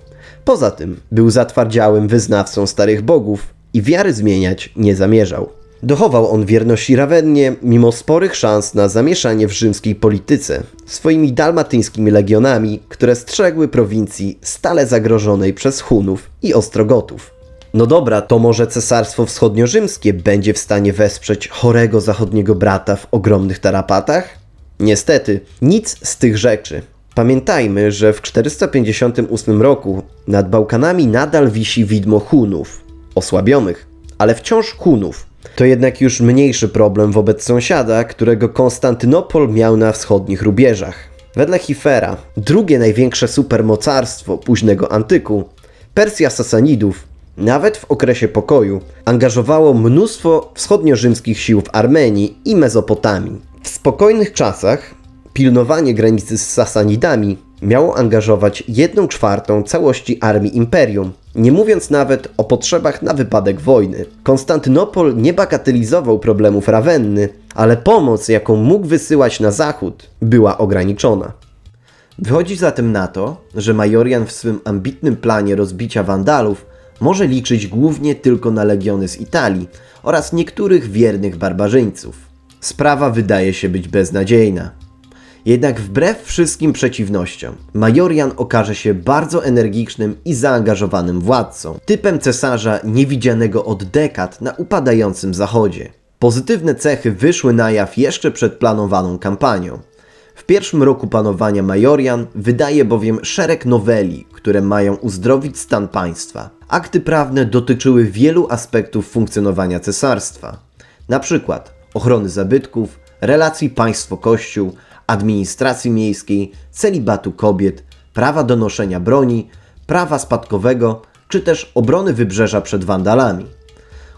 Poza tym był zatwardziałym wyznawcą starych bogów i wiary zmieniać nie zamierzał. Dochował on wierności Rawennie mimo sporych szans na zamieszanie w rzymskiej polityce swoimi dalmatyńskimi legionami, które strzegły prowincji stale zagrożonej przez Hunów i Ostrogotów. No dobra, to może Cesarstwo Wschodniorzymskie będzie w stanie wesprzeć chorego zachodniego brata w ogromnych tarapatach? Niestety, nic z tych rzeczy. Pamiętajmy, że w 458 roku nad Bałkanami nadal wisi widmo Hunów, osłabionych, ale wciąż Hunów. To jednak już mniejszy problem wobec sąsiada, którego Konstantynopol miał na wschodnich rubieżach. Wedle Hifera, drugie największe supermocarstwo późnego antyku, Persja Sasanidów, nawet w okresie pokoju, angażowało mnóstwo wschodnio-rzymskich sił w Armenii i Mezopotamii. W spokojnych czasach pilnowanie granicy z Sasanidami miało angażować jedną czwartą całości armii imperium, nie mówiąc nawet o potrzebach na wypadek wojny. Konstantynopol nie bagatelizował problemów Rawenny, ale pomoc, jaką mógł wysyłać na zachód, była ograniczona. Wychodzi zatem na to, że Majorian w swym ambitnym planie rozbicia Wandalów może liczyć głównie tylko na legiony z Italii oraz niektórych wiernych barbarzyńców. Sprawa wydaje się być beznadziejna. Jednak wbrew wszystkim przeciwnościom, Majorian okaże się bardzo energicznym i zaangażowanym władcą, typem cesarza niewidzianego od dekad na upadającym zachodzie. Pozytywne cechy wyszły na jaw jeszcze przed planowaną kampanią. W pierwszym roku panowania Majorian wydaje bowiem szereg noweli, które mają uzdrowić stan państwa. Akty prawne dotyczyły wielu aspektów funkcjonowania cesarstwa, na przykład ochrony zabytków, relacji państwo-kościół, administracji miejskiej, celibatu kobiet, prawa do noszenia broni, prawa spadkowego czy też obrony wybrzeża przed wandalami.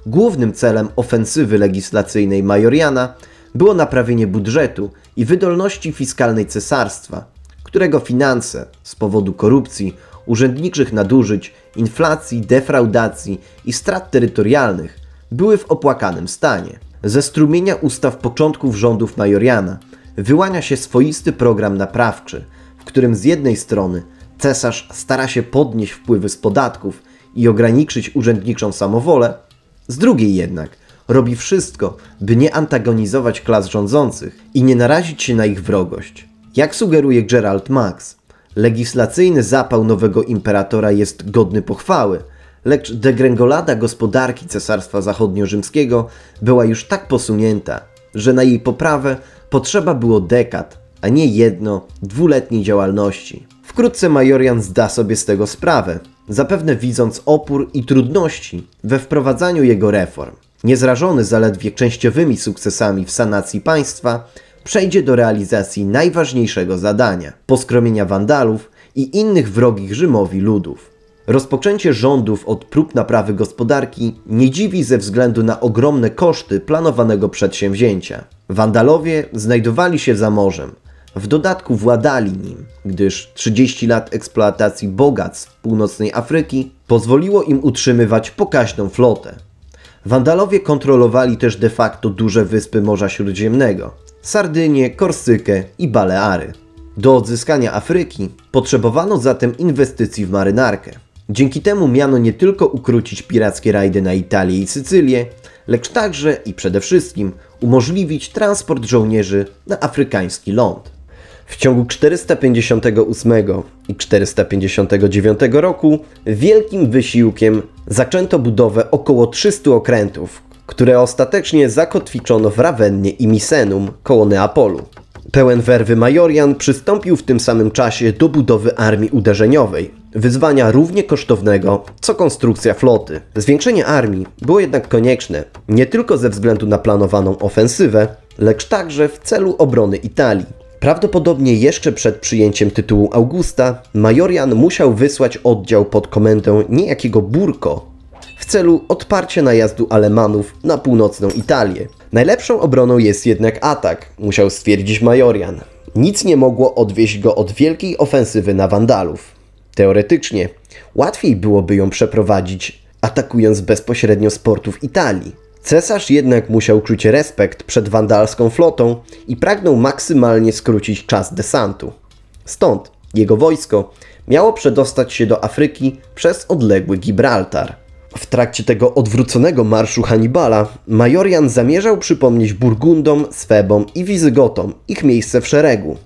Głównym celem ofensywy legislacyjnej Majoriana było naprawienie budżetu i wydolności fiskalnej cesarstwa, którego finanse z powodu korupcji, urzędniczych nadużyć, inflacji, defraudacji i strat terytorialnych były w opłakanym stanie. Ze strumienia ustaw początków rządów Majoriana – wyłania się swoisty program naprawczy, w którym z jednej strony cesarz stara się podnieść wpływy z podatków i ograniczyć urzędniczą samowolę, z drugiej jednak robi wszystko, by nie antagonizować klas rządzących i nie narazić się na ich wrogość. Jak sugeruje Gerald Max, legislacyjny zapał nowego imperatora jest godny pochwały, lecz degrengolada gospodarki Cesarstwa Zachodnio-Rzymskiego była już tak posunięta, że na jej poprawę Potrzeba było dekad, a nie jedno, dwuletniej działalności. Wkrótce Majorian zda sobie z tego sprawę, zapewne widząc opór i trudności we wprowadzaniu jego reform. Niezrażony zaledwie częściowymi sukcesami w sanacji państwa, przejdzie do realizacji najważniejszego zadania poskromienia Wandalów i innych wrogich Rzymowi ludów. Rozpoczęcie rządów od prób naprawy gospodarki nie dziwi ze względu na ogromne koszty planowanego przedsięwzięcia. Wandalowie znajdowali się za morzem, w dodatku władali nim, gdyż 30 lat eksploatacji bogactw północnej Afryki pozwoliło im utrzymywać pokaźną flotę. Wandalowie kontrolowali też de facto duże wyspy Morza Śródziemnego Sardynię, Korsykę i Baleary. Do odzyskania Afryki potrzebowano zatem inwestycji w marynarkę. Dzięki temu miano nie tylko ukrócić pirackie rajdy na Italię i Sycylię, lecz także i przede wszystkim umożliwić transport żołnierzy na afrykański ląd. W ciągu 458 i 459 roku wielkim wysiłkiem zaczęto budowę około 300 okrętów, które ostatecznie zakotwiczono w Rawennie i Misenum koło Neapolu. Pełen werwy Majorian przystąpił w tym samym czasie do budowy armii uderzeniowej, wyzwania równie kosztownego co konstrukcja floty. Zwiększenie armii było jednak konieczne nie tylko ze względu na planowaną ofensywę, lecz także w celu obrony Italii. Prawdopodobnie jeszcze przed przyjęciem tytułu Augusta, Majorian musiał wysłać oddział pod komendę niejakiego Burko w celu odparcia najazdu Alemanów na północną Italię. Najlepszą obroną jest jednak atak, musiał stwierdzić Majorian. Nic nie mogło odwieźć go od wielkiej ofensywy na Wandalów. Teoretycznie, łatwiej byłoby ją przeprowadzić, atakując bezpośrednio z portów Italii. Cesarz jednak musiał czuć respekt przed wandalską flotą i pragnął maksymalnie skrócić czas desantu. Stąd jego wojsko miało przedostać się do Afryki przez odległy Gibraltar. W trakcie tego odwróconego marszu Hannibala, Majorian zamierzał przypomnieć Burgundom, Swebom i Wizygotom ich miejsce w szeregu.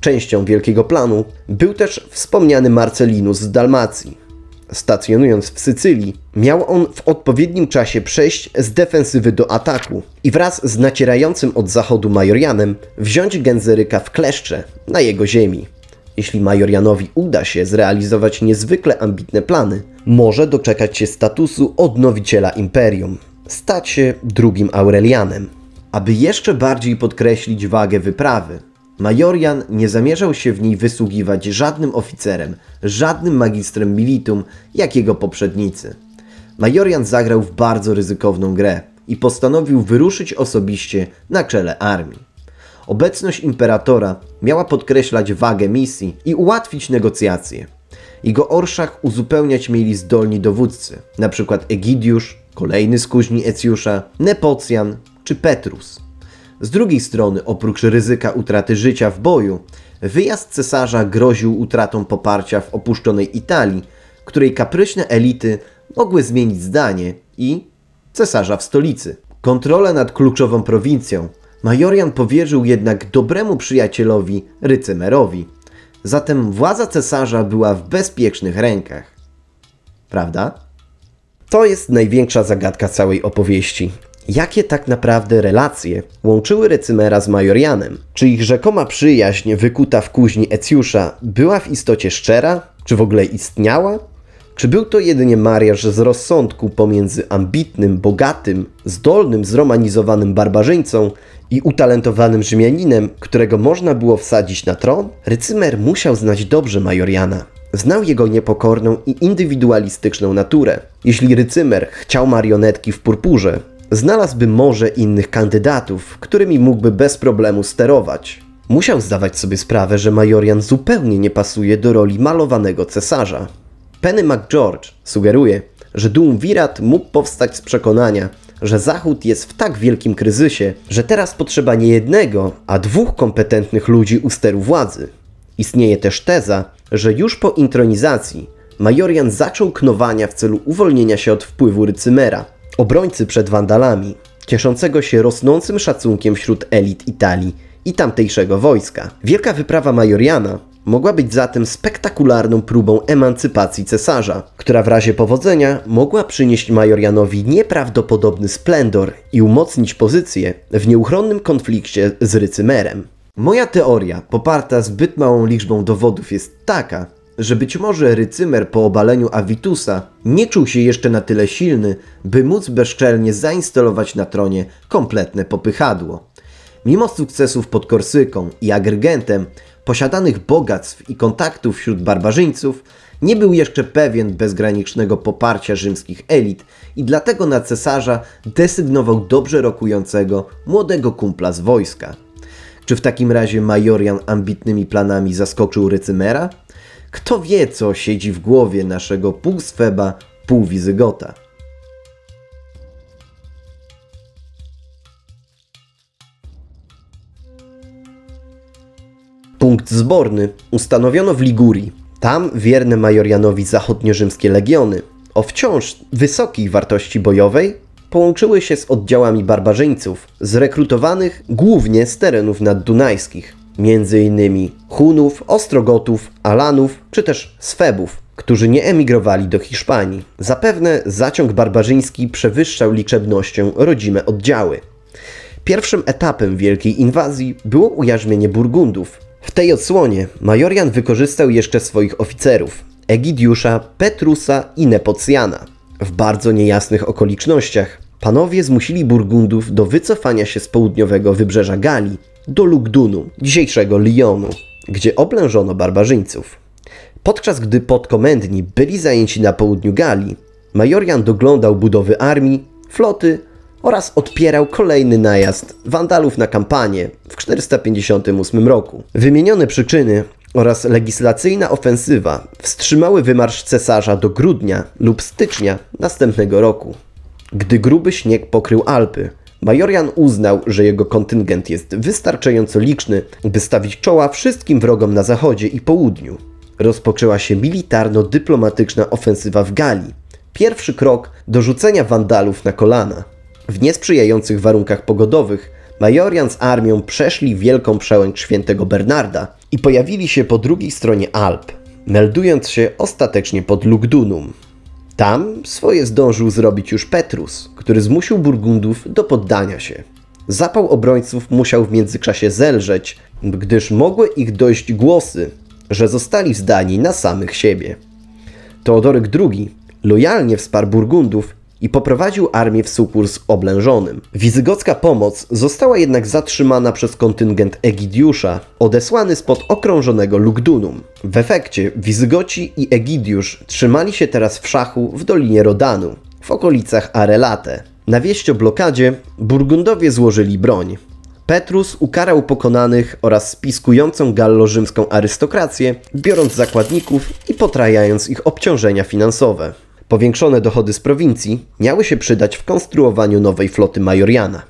Częścią wielkiego planu był też wspomniany Marcelinus z Dalmacji. Stacjonując w Sycylii, miał on w odpowiednim czasie przejść z defensywy do ataku i wraz z nacierającym od zachodu Majorianem wziąć Genzeryka w kleszcze na jego ziemi. Jeśli major Janowi uda się zrealizować niezwykle ambitne plany, może doczekać się statusu odnowiciela imperium, stać się drugim Aurelianem. Aby jeszcze bardziej podkreślić wagę wyprawy, Majorian nie zamierzał się w niej wysługiwać żadnym oficerem, żadnym magistrem militum, jak jego poprzednicy. Majorian zagrał w bardzo ryzykowną grę i postanowił wyruszyć osobiście na czele armii. Obecność imperatora miała podkreślać wagę misji i ułatwić negocjacje. Jego orszach uzupełniać mieli zdolni dowódcy, np. Egidiusz, kolejny z kuźni Ecjusza, Nepocjan czy Petrus. Z drugiej strony, oprócz ryzyka utraty życia w boju, wyjazd cesarza groził utratą poparcia w opuszczonej Italii, której kapryśne elity mogły zmienić zdanie i cesarza w stolicy. Kontrolę nad kluczową prowincją Majorian powierzył jednak dobremu przyjacielowi Rycymerowi. Zatem władza cesarza była w bezpiecznych rękach. Prawda? To jest największa zagadka całej opowieści. Jakie tak naprawdę relacje łączyły Recymera z Majorianem? Czy ich rzekoma przyjaźń wykuta w kuźni Ecjusza była w istocie szczera? Czy w ogóle istniała? Czy był to jedynie mariaż z rozsądku pomiędzy ambitnym, bogatym, zdolnym, zromanizowanym barbarzyńcą i utalentowanym Rzymianinem, którego można było wsadzić na tron? Rycymer musiał znać dobrze Majoriana. Znał jego niepokorną i indywidualistyczną naturę. Jeśli Rycymer chciał marionetki w purpurze, znalazłby może innych kandydatów, którymi mógłby bez problemu sterować. Musiał zdawać sobie sprawę, że Majorian zupełnie nie pasuje do roli malowanego cesarza. Penny McGeorge sugeruje, że Dumwirat mógł powstać z przekonania, że Zachód jest w tak wielkim kryzysie, że teraz potrzeba nie jednego, a dwóch kompetentnych ludzi u steru władzy. Istnieje też teza, że już po intronizacji Majorian zaczął knowania w celu uwolnienia się od wpływu Rycymera, obrońcy przed Wandalami, cieszącego się rosnącym szacunkiem wśród elit Italii i tamtejszego wojska. Wielka wyprawa Majoriana mogła być zatem spektakularną próbą emancypacji cesarza, która w razie powodzenia mogła przynieść Majorianowi nieprawdopodobny splendor i umocnić pozycję w nieuchronnym konflikcie z Rycymerem. Moja teoria, poparta zbyt małą liczbą dowodów, jest taka, że być może Rycymer po obaleniu Avitusa nie czuł się jeszcze na tyle silny, by móc bezczelnie zainstalować na tronie kompletne popychadło. Mimo sukcesów pod Korsyką i Agrygentem, posiadanych bogactw i kontaktów wśród barbarzyńców, nie był jeszcze pewien bezgranicznego poparcia rzymskich elit i dlatego na cesarza desygnował dobrze rokującego młodego kumpla z wojska. Czy w takim razie Majorian ambitnymi planami zaskoczył Rycymera? Kto wie, co siedzi w głowie naszego półsweba, półwizygota. Punkt zborny ustanowiono w Ligurii. Tam wierne Majorianowi zachodnio-rzymskie legiony o wciąż wysokiej wartości bojowej połączyły się z oddziałami barbarzyńców, zrekrutowanych głównie z terenów naddunajskich, m.in. Hunów, Ostrogotów, Alanów czy też Swebów, którzy nie emigrowali do Hiszpanii. Zapewne zaciąg barbarzyński przewyższał liczebnością rodzime oddziały. Pierwszym etapem wielkiej inwazji było ujarzmienie Burgundów, w tej odsłonie Majorian wykorzystał jeszcze swoich oficerów Egidiusza, Petrusa i Nepocjana. W bardzo niejasnych okolicznościach panowie zmusili Burgundów do wycofania się z południowego wybrzeża Galii do Lugdunu, dzisiejszego Lyonu, gdzie oblężono barbarzyńców. Podczas gdy podkomendni byli zajęci na południu Galii, Majorian doglądał budowy armii, floty oraz odpierał kolejny najazd wandalów na kampanię w 458 roku. Wymienione przyczyny oraz legislacyjna ofensywa wstrzymały wymarsz cesarza do grudnia lub stycznia następnego roku, gdy gruby śnieg pokrył Alpy. Majorian uznał, że jego kontyngent jest wystarczająco liczny, by stawić czoła wszystkim wrogom na zachodzie i południu. Rozpoczęła się militarno-dyplomatyczna ofensywa w Galii. Pierwszy krok do rzucenia Wandalów na kolana. W niesprzyjających warunkach pogodowych Majorian z armią przeszli wielką przełęcz świętego Bernarda i pojawili się po drugiej stronie Alp, meldując się ostatecznie pod Lugdunum. Tam swoje zdążył zrobić już Petrus, który zmusił Burgundów do poddania się. Zapał obrońców musiał w międzyczasie zelżeć, gdyż mogły ich dojść głosy, że zostali zdani na samych siebie. Teodoryk II lojalnie wsparł Burgundów i poprowadził armię w sukurs oblężonym. Wizygocka pomoc została jednak zatrzymana przez kontyngent Egidiusza, odesłany spod okrążonego Lugdunum. W efekcie Wizygoci i Egidiusz trzymali się teraz w szachu w Dolinie Rodanu, w okolicach Arelate. Na wieść o blokadzie Burgundowie złożyli broń. Petrus ukarał pokonanych oraz spiskującą gallo-rzymską arystokrację, biorąc zakładników i potrajając ich obciążenia finansowe. Powiększone dochody z prowincji miały się przydać w konstruowaniu nowej floty Majoriana.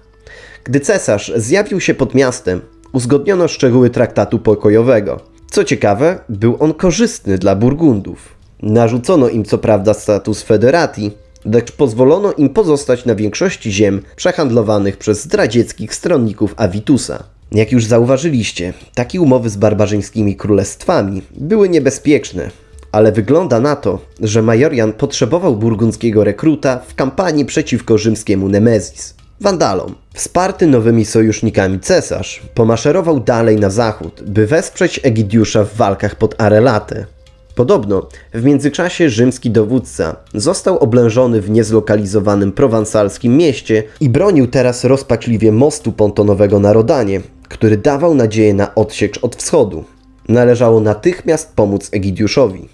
Gdy cesarz zjawił się pod miastem, uzgodniono szczegóły traktatu pokojowego. Co ciekawe, był on korzystny dla Burgundów. Narzucono im co prawda status federati, lecz pozwolono im pozostać na większości ziem przehandlowanych przez zdradzieckich stronników Avitusa. Jak już zauważyliście, takie umowy z barbarzyńskimi królestwami były niebezpieczne, ale wygląda na to, że Majorian potrzebował burgundzkiego rekruta w kampanii przeciwko rzymskiemu Nemezis, Wandalom. Wsparty nowymi sojusznikami cesarz pomaszerował dalej na zachód, by wesprzeć Egidiusza w walkach pod Arelate. Podobno w międzyczasie rzymski dowódca został oblężony w niezlokalizowanym prowansalskim mieście i bronił teraz rozpaczliwie mostu pontonowego na Rodanie, który dawał nadzieję na odsiecz od wschodu. Należało natychmiast pomóc Egidiuszowi.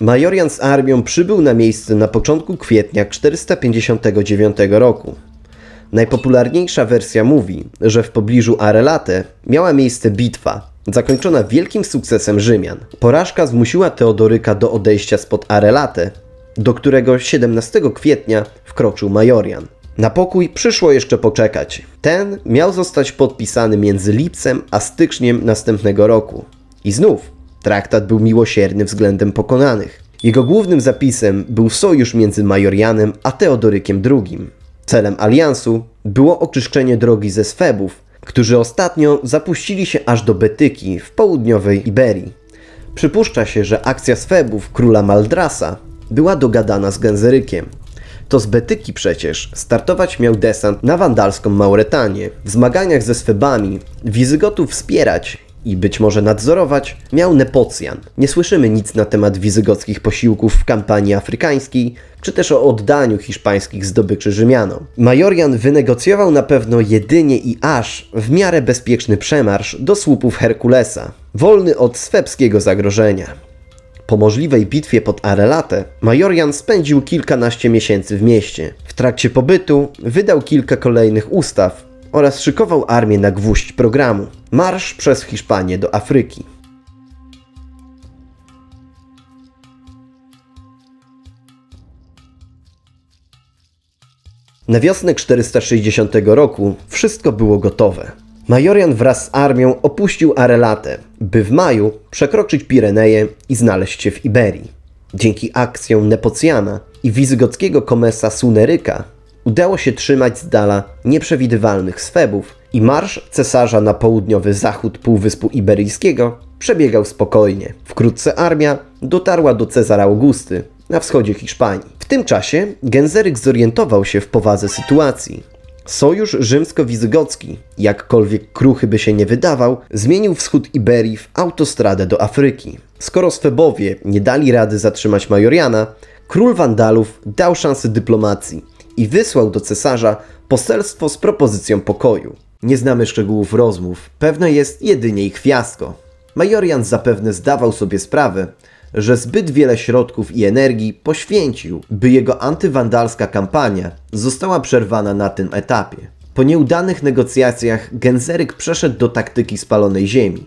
Majorian z armią przybył na miejsce na początku kwietnia 459 roku. Najpopularniejsza wersja mówi, że w pobliżu Arelate miała miejsce bitwa, zakończona wielkim sukcesem Rzymian. Porażka zmusiła Teodoryka do odejścia spod Arelate, do którego 17 kwietnia wkroczył Majorian. Na pokój przyszło jeszcze poczekać. Ten miał zostać podpisany między lipcem a styczniem następnego roku. I znów Traktat był miłosierny względem pokonanych. Jego głównym zapisem był sojusz między Majorianem a Teodorykiem II. Celem aliansu było oczyszczenie drogi ze Swebów, którzy ostatnio zapuścili się aż do Betyki w południowej Iberii. Przypuszcza się, że akcja Swebów króla Maldrasa była dogadana z Genzerykiem. To z Betyki przecież startować miał desant na wandalską Mauretanię. W zmaganiach ze Swebami Wizygotów wspierać i być może nadzorować, miał Nepocjan. Nie słyszymy nic na temat wizygockich posiłków w kampanii afrykańskiej, czy też o oddaniu hiszpańskich zdobyczy Rzymianom. Majorian wynegocjował na pewno jedynie i aż w miarę bezpieczny przemarsz do słupów Herkulesa, wolny od swebskiego zagrożenia. Po możliwej bitwie pod Arelatę, Majorian spędził kilkanaście miesięcy w mieście. W trakcie pobytu wydał kilka kolejnych ustaw, oraz szykował armię na gwóźdź programu marsz przez Hiszpanię do Afryki. Na wiosnę 460 roku wszystko było gotowe. Majorian wraz z armią opuścił Arelatę, by w maju przekroczyć Pireneje i znaleźć się w Iberii. Dzięki akcjom Nepocjana i wizygockiego komesa Suneryka udało się trzymać z dala nieprzewidywalnych swebów i marsz cesarza na południowy zachód Półwyspu Iberyjskiego przebiegał spokojnie. Wkrótce armia dotarła do Cezara Augusty na wschodzie Hiszpanii. W tym czasie Genzeryk zorientował się w powadze sytuacji. Sojusz rzymsko-wizygocki, jakkolwiek kruchy by się nie wydawał, zmienił wschód Iberii w autostradę do Afryki. Skoro Sfebowie nie dali rady zatrzymać Majoriana, król Wandalów dał szansę dyplomacji i wysłał do cesarza poselstwo z propozycją pokoju. Nie znamy szczegółów rozmów, pewne jest jedynie ich fiasko. Majorian zapewne zdawał sobie sprawę, że zbyt wiele środków i energii poświęcił, by jego antywandalska kampania została przerwana na tym etapie. Po nieudanych negocjacjach Genzeryk przeszedł do taktyki spalonej ziemi.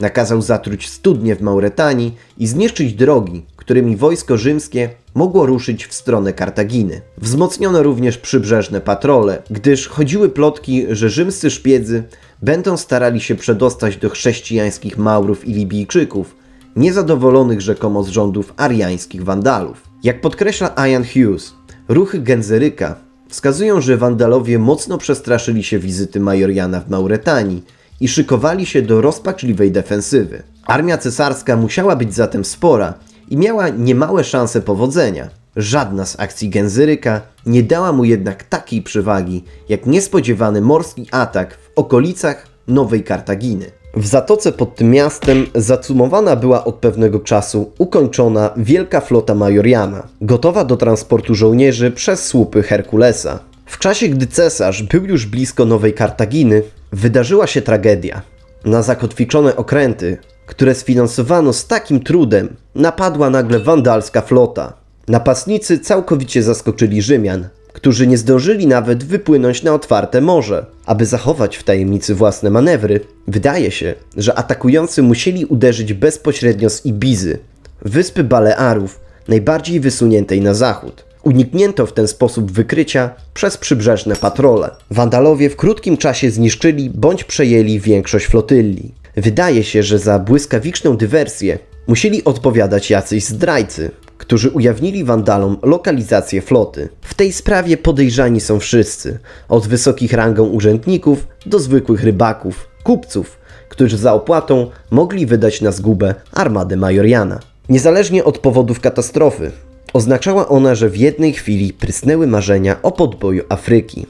Nakazał zatruć studnie w Mauretanii i zniszczyć drogi, którymi wojsko rzymskie mogło ruszyć w stronę Kartaginy. Wzmocniono również przybrzeżne patrole, gdyż chodziły plotki, że rzymscy szpiedzy będą starali się przedostać do chrześcijańskich Maurów i Libijczyków, niezadowolonych rzekomo z rządów ariańskich Wandalów. Jak podkreśla Ian Hughes, ruchy Genzeryka wskazują, że Wandalowie mocno przestraszyli się wizyty Majoriana w Mauretanii i szykowali się do rozpaczliwej defensywy. Armia cesarska musiała być zatem spora i miała niemałe szanse powodzenia. Żadna z akcji Genzyryka nie dała mu jednak takiej przewagi, jak niespodziewany morski atak w okolicach Nowej Kartaginy. W zatoce pod tym miastem zacumowana była od pewnego czasu ukończona wielka flota Majoriana, gotowa do transportu żołnierzy przez słupy Herkulesa. W czasie, gdy cesarz był już blisko Nowej Kartaginy, wydarzyła się tragedia. Na zakotwiczone okręty, które sfinansowano z takim trudem, napadła nagle wandalska flota. Napastnicy całkowicie zaskoczyli Rzymian, którzy nie zdążyli nawet wypłynąć na otwarte morze. Aby zachować w tajemnicy własne manewry, wydaje się, że atakujący musieli uderzyć bezpośrednio z Ibizy, wyspy Balearów, najbardziej wysuniętej na zachód. Uniknięto w ten sposób wykrycia przez przybrzeżne patrole. Wandalowie w krótkim czasie zniszczyli bądź przejęli większość flotyli. Wydaje się, że za błyskawiczną dywersję musieli odpowiadać jacyś zdrajcy, którzy ujawnili wandalom lokalizację floty. W tej sprawie podejrzani są wszyscy, od wysokich rangą urzędników do zwykłych rybaków, kupców, którzy za opłatą mogli wydać na zgubę armadę Majoriana. Niezależnie od powodów katastrofy, Oznaczała ona, że w jednej chwili prysnęły marzenia o podboju Afryki.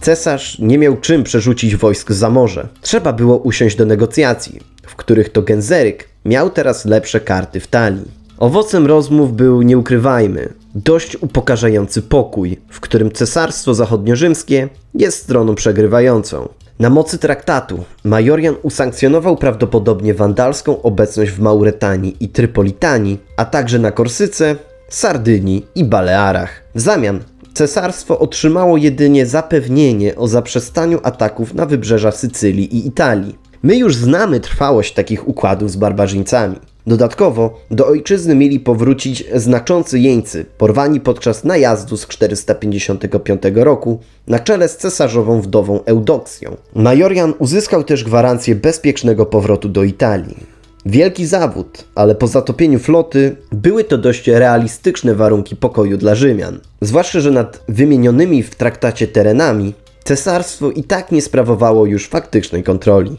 Cesarz nie miał czym przerzucić wojsk za morze. Trzeba było usiąść do negocjacji, w których to Genzeryk miał teraz lepsze karty w talii. Owocem rozmów był, nie ukrywajmy, dość upokarzający pokój, w którym Cesarstwo Zachodniorzymskie jest stroną przegrywającą. Na mocy traktatu Majorian usankcjonował prawdopodobnie wandalską obecność w Mauretanii i Trypolitanii, a także na Korsyce Sardynii i Balearach. W zamian cesarstwo otrzymało jedynie zapewnienie o zaprzestaniu ataków na wybrzeża Sycylii i Italii. My już znamy trwałość takich układów z barbarzyńcami. Dodatkowo do ojczyzny mieli powrócić znaczący jeńcy, porwani podczas najazdu z 455 roku na czele z cesarzową wdową Eudoksją. Majorian uzyskał też gwarancję bezpiecznego powrotu do Italii. Wielki zawód, ale po zatopieniu floty były to dość realistyczne warunki pokoju dla Rzymian. Zwłaszcza, że nad wymienionymi w traktacie terenami cesarstwo i tak nie sprawowało już faktycznej kontroli.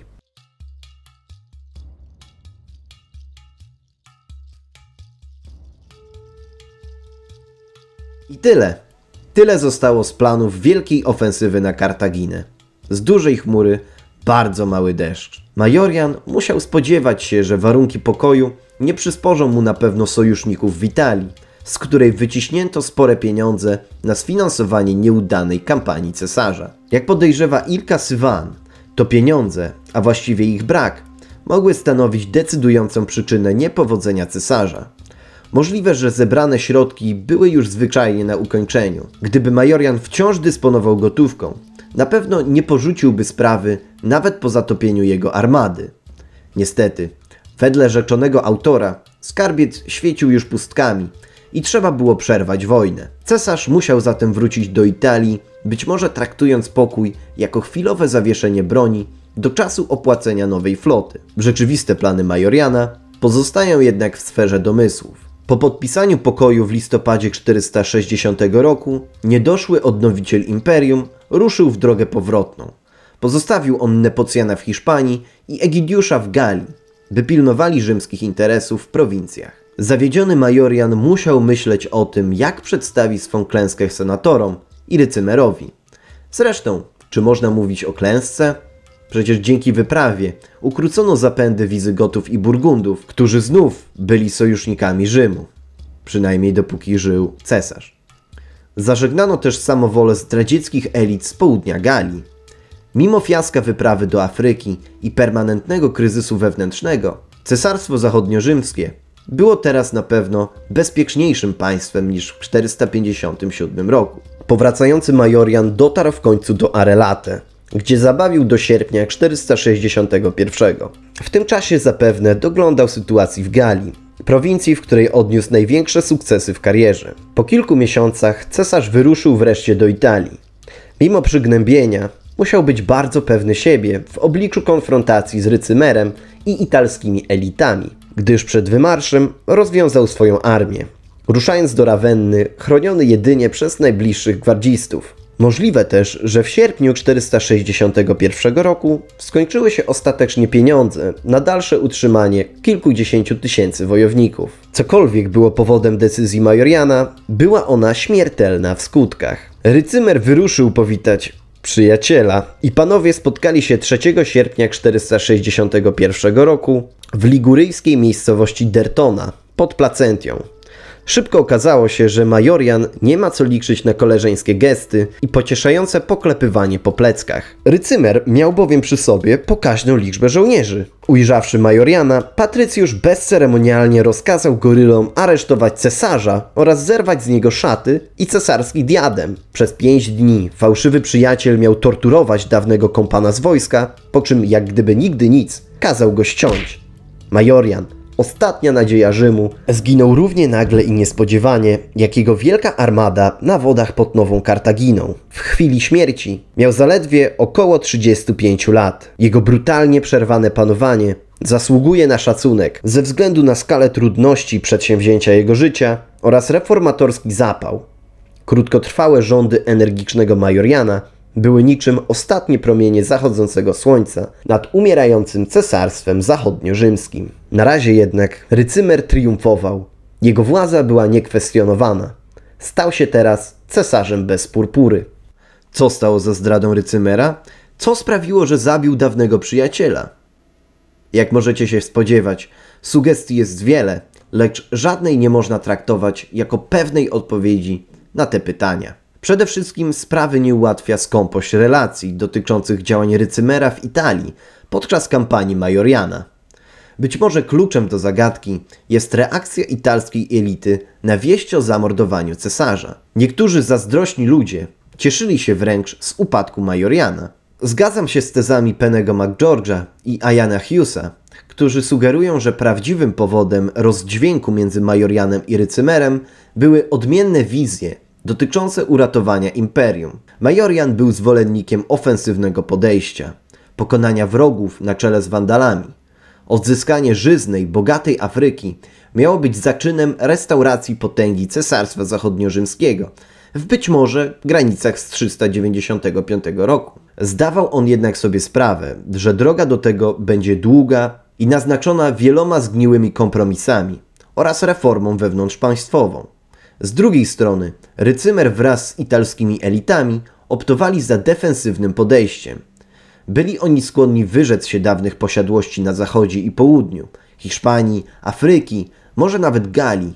I tyle. Tyle zostało z planów wielkiej ofensywy na Kartaginę. Z dużej chmury bardzo mały deszcz. Majorian musiał spodziewać się, że warunki pokoju nie przysporzą mu na pewno sojuszników w Italii, z której wyciśnięto spore pieniądze na sfinansowanie nieudanej kampanii cesarza. Jak podejrzewa Ilka Sywan, to pieniądze, a właściwie ich brak, mogły stanowić decydującą przyczynę niepowodzenia cesarza. Możliwe, że zebrane środki były już zwyczajnie na ukończeniu. Gdyby Majorian wciąż dysponował gotówką, na pewno nie porzuciłby sprawy nawet po zatopieniu jego armady. Niestety, wedle rzeczonego autora, skarbiec świecił już pustkami i trzeba było przerwać wojnę. Cesarz musiał zatem wrócić do Italii, być może traktując pokój jako chwilowe zawieszenie broni do czasu opłacenia nowej floty. Rzeczywiste plany Majoriana pozostają jednak w sferze domysłów. Po podpisaniu pokoju w listopadzie 460 roku niedoszły odnowiciel imperium ruszył w drogę powrotną. Pozostawił on Nepocjana w Hiszpanii i Egidiusza w Galii, by pilnowali rzymskich interesów w prowincjach. Zawiedziony Majorian musiał myśleć o tym, jak przedstawi swą klęskę senatorom i Rycymerowi. Zresztą, czy można mówić o klęsce? Przecież dzięki wyprawie ukrócono zapędy Wizygotów i Burgundów, którzy znów byli sojusznikami Rzymu. Przynajmniej dopóki żył cesarz. Zażegnano też samowolę zdradzieckich elit z południa Galii. Mimo fiaska wyprawy do Afryki i permanentnego kryzysu wewnętrznego, Cesarstwo Zachodnio-Rzymskie było teraz na pewno bezpieczniejszym państwem niż w 457 roku. Powracający Majorian dotarł w końcu do Arelate, gdzie zabawił do sierpnia 461. W tym czasie zapewne doglądał sytuacji w Galii, prowincji, w której odniósł największe sukcesy w karierze. Po kilku miesiącach cesarz wyruszył wreszcie do Italii. Mimo przygnębienia, Musiał być bardzo pewny siebie w obliczu konfrontacji z Rycymerem i italskimi elitami, gdyż przed wymarszem rozwiązał swoją armię, ruszając do Rawenny chroniony jedynie przez najbliższych gwardzistów. Możliwe też, że w sierpniu 461 roku skończyły się ostatecznie pieniądze na dalsze utrzymanie kilkudziesięciu tysięcy wojowników. Cokolwiek było powodem decyzji Majoriana, była ona śmiertelna w skutkach. Rycymer wyruszył powitać przyjaciela. I panowie spotkali się 3 sierpnia 461 roku w liguryjskiej miejscowości Dertona pod Placentią. Szybko okazało się, że Majorian nie ma co liczyć na koleżeńskie gesty i pocieszające poklepywanie po pleckach. Rycymer miał bowiem przy sobie pokaźną liczbę żołnierzy. Ujrzawszy Majoriana, Patrycjusz bezceremonialnie rozkazał gorylom aresztować cesarza oraz zerwać z niego szaty i cesarski diadem. Przez pięć dni fałszywy przyjaciel miał torturować dawnego kompana z wojska, po czym jak gdyby nigdy nic, kazał go ściąć. Majorian Ostatnia nadzieja Rzymu zginął równie nagle i niespodziewanie, jak jego wielka armada na wodach pod Nową Kartaginą. W chwili śmierci miał zaledwie około 35 lat. Jego brutalnie przerwane panowanie zasługuje na szacunek ze względu na skalę trudności przedsięwzięcia jego życia oraz reformatorski zapał. Krótkotrwałe rządy energicznego Majoriana były niczym ostatnie promienie zachodzącego słońca nad umierającym cesarstwem zachodnio-rzymskim. Na razie jednak Rycymer triumfował. Jego władza była niekwestionowana. Stał się teraz cesarzem bez purpury. Co stało za zdradą Rycymera? Co sprawiło, że zabił dawnego przyjaciela? Jak możecie się spodziewać, sugestii jest wiele, lecz żadnej nie można traktować jako pewnej odpowiedzi na te pytania. Przede wszystkim sprawy nie ułatwia skąpość relacji dotyczących działań Rycymera w Italii podczas kampanii Majoriana. Być może kluczem do zagadki jest reakcja italskiej elity na wieść o zamordowaniu cesarza. Niektórzy zazdrośni ludzie cieszyli się wręcz z upadku Majoriana. Zgadzam się z tezami Penego McGeorge'a i Ayana Hughesa, którzy sugerują, że prawdziwym powodem rozdźwięku między Majorianem i Rycymerem były odmienne wizje dotyczące uratowania imperium. Majorian był zwolennikiem ofensywnego podejścia, pokonania wrogów na czele z Wandalami. Odzyskanie żyznej, bogatej Afryki miało być zaczynem restauracji potęgi Cesarstwa Zachodniorzymskiego w być może granicach z 395 roku. Zdawał on jednak sobie sprawę, że droga do tego będzie długa i naznaczona wieloma zgniłymi kompromisami oraz reformą wewnątrzpaństwową. Z drugiej strony, Rycymer wraz z italskimi elitami optowali za defensywnym podejściem. Byli oni skłonni wyrzec się dawnych posiadłości na zachodzie i południu, Hiszpanii, Afryki, może nawet Galii,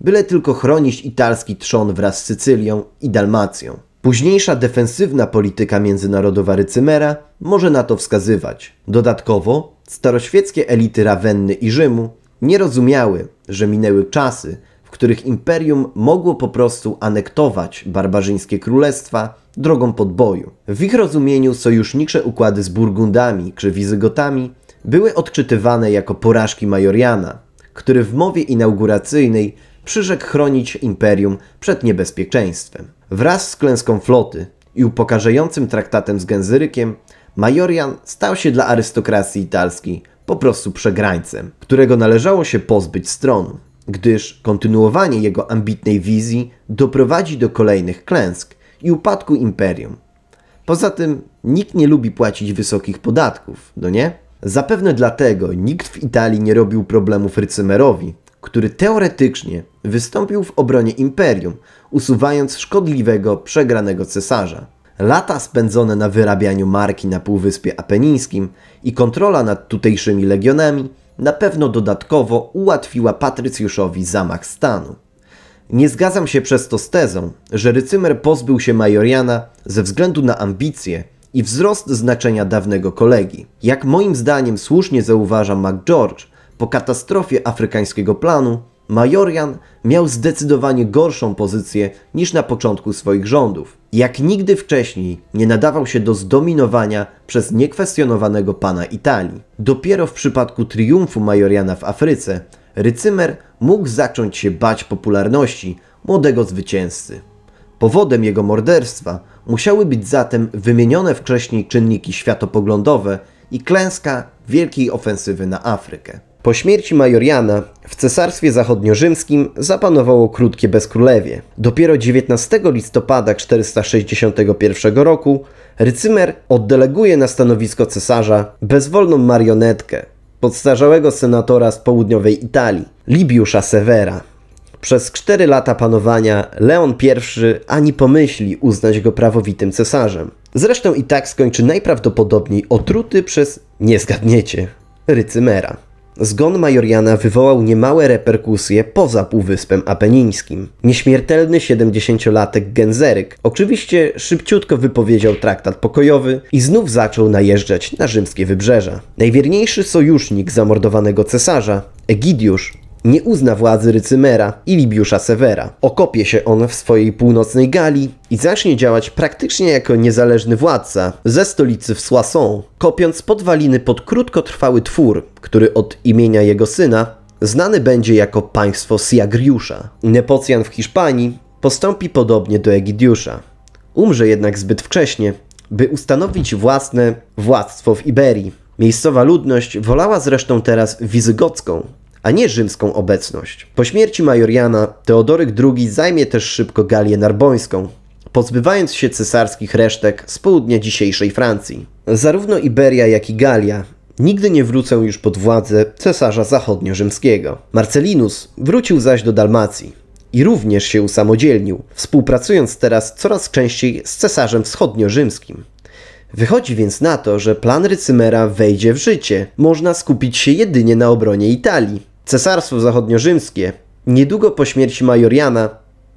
byle tylko chronić italski trzon wraz z Sycylią i Dalmacją. Późniejsza defensywna polityka międzynarodowa Rycymera może na to wskazywać. Dodatkowo staroświeckie elity Rawenny i Rzymu nie rozumiały, że minęły czasy, których imperium mogło po prostu anektować barbarzyńskie królestwa drogą podboju. W ich rozumieniu sojusznicze układy z Burgundami czy Wizygotami były odczytywane jako porażki Majoriana, który w mowie inauguracyjnej przyrzekł chronić imperium przed niebezpieczeństwem. Wraz z klęską floty i upokarzającym traktatem z Genzyrykiem, Majorian stał się dla arystokracji italskiej po prostu przegrańcem, którego należało się pozbyć stronu gdyż kontynuowanie jego ambitnej wizji doprowadzi do kolejnych klęsk i upadku imperium. Poza tym nikt nie lubi płacić wysokich podatków, no nie? Zapewne dlatego nikt w Italii nie robił problemów Rycymerowi, który teoretycznie wystąpił w obronie imperium, usuwając szkodliwego, przegranego cesarza. Lata spędzone na wyrabianiu marki na Półwyspie Apenińskim i kontrola nad tutejszymi legionami na pewno dodatkowo ułatwiła Patrycjuszowi zamach stanu. Nie zgadzam się przez to z tezą, że Rycymer pozbył się Majoriana ze względu na ambicje i wzrost znaczenia dawnego kolegi. Jak moim zdaniem słusznie zauważa MacGeorge, po katastrofie afrykańskiego planu Majorian miał zdecydowanie gorszą pozycję niż na początku swoich rządów. Jak nigdy wcześniej nie nadawał się do zdominowania przez niekwestionowanego pana Italii. Dopiero w przypadku triumfu Majoriana w Afryce, Rycymer mógł zacząć się bać popularności młodego zwycięzcy. Powodem jego morderstwa musiały być zatem wymienione wcześniej czynniki światopoglądowe i klęska wielkiej ofensywy na Afrykę. Po śmierci Majoriana w Cesarstwie Zachodniorzymskim zapanowało krótkie bezkrólewie. Dopiero 19 listopada 461 roku Rycymer oddeleguje na stanowisko cesarza bezwolną marionetkę, podstarzałego senatora z południowej Italii, Libiusza Severa. Przez cztery lata panowania Leon I ani pomyśli uznać go prawowitym cesarzem. Zresztą i tak skończy najprawdopodobniej otruty przez, nie zgadniecie, Rycymera zgon Majoriana wywołał niemałe reperkusje poza Półwyspem Apenińskim. Nieśmiertelny 70-latek Genzeryk oczywiście szybciutko wypowiedział traktat pokojowy i znów zaczął najeżdżać na rzymskie wybrzeża. Najwierniejszy sojusznik zamordowanego cesarza, Egidiusz, nie uzna władzy Rycymera i Libiusza Severa. Okopie się on w swojej północnej Galii i zacznie działać praktycznie jako niezależny władca ze stolicy w Soissons, kopiąc podwaliny pod krótkotrwały twór, który od imienia jego syna znany będzie jako państwo Siagriusza. Nepocjan w Hiszpanii postąpi podobnie do Egidiusza. Umrze jednak zbyt wcześnie, by ustanowić własne władztwo w Iberii. Miejscowa ludność wolała zresztą teraz wizygocką, a nie rzymską obecność. Po śmierci Majoriana Teodoryk II zajmie też szybko Galię Narbońską, pozbywając się cesarskich resztek z południa dzisiejszej Francji. Zarówno Iberia, jak i Galia nigdy nie wrócą już pod władzę cesarza zachodnio-rzymskiego. Marcelinus wrócił zaś do Dalmacji i również się usamodzielnił, współpracując teraz coraz częściej z cesarzem wschodnio-rzymskim. Wychodzi więc na to, że plan Rycymera wejdzie w życie. Można skupić się jedynie na obronie Italii. Cesarstwo zachodniorzymskie niedługo po śmierci Majoriana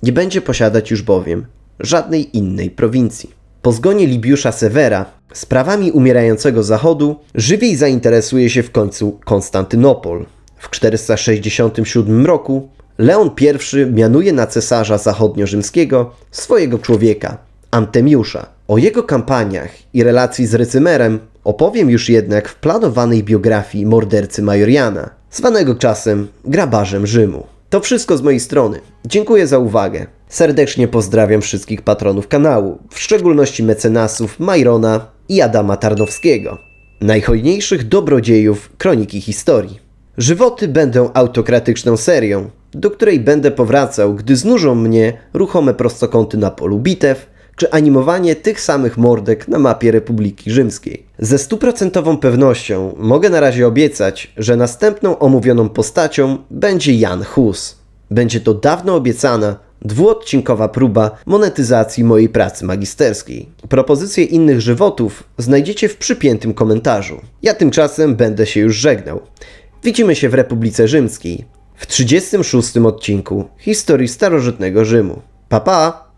nie będzie posiadać już bowiem żadnej innej prowincji. Po zgonie Libiusza Severa sprawami umierającego Zachodu żywiej zainteresuje się w końcu Konstantynopol. W 467 roku Leon I mianuje na cesarza zachodniorzymskiego swojego człowieka, Antemiusza. O jego kampaniach i relacji z Rycymerem opowiem już jednak w planowanej biografii mordercy Majoriana zwanego czasem grabarzem Rzymu. To wszystko z mojej strony. Dziękuję za uwagę. Serdecznie pozdrawiam wszystkich patronów kanału, w szczególności mecenasów Majrona i Adama Tarnowskiego, najhojniejszych dobrodziejów Kroniki Historii. Żywoty będą autokratyczną serią, do której będę powracał, gdy znużą mnie ruchome prostokąty na polu bitew, czy animowanie tych samych mordek na mapie Republiki Rzymskiej. Ze stuprocentową pewnością mogę na razie obiecać, że następną omówioną postacią będzie Jan Hus. Będzie to dawno obiecana, dwuodcinkowa próba monetyzacji mojej pracy magisterskiej. Propozycje innych żywotów znajdziecie w przypiętym komentarzu. Ja tymczasem będę się już żegnał. Widzimy się w Republice Rzymskiej w 36 odcinku Historii Starożytnego Rzymu. Pa pa!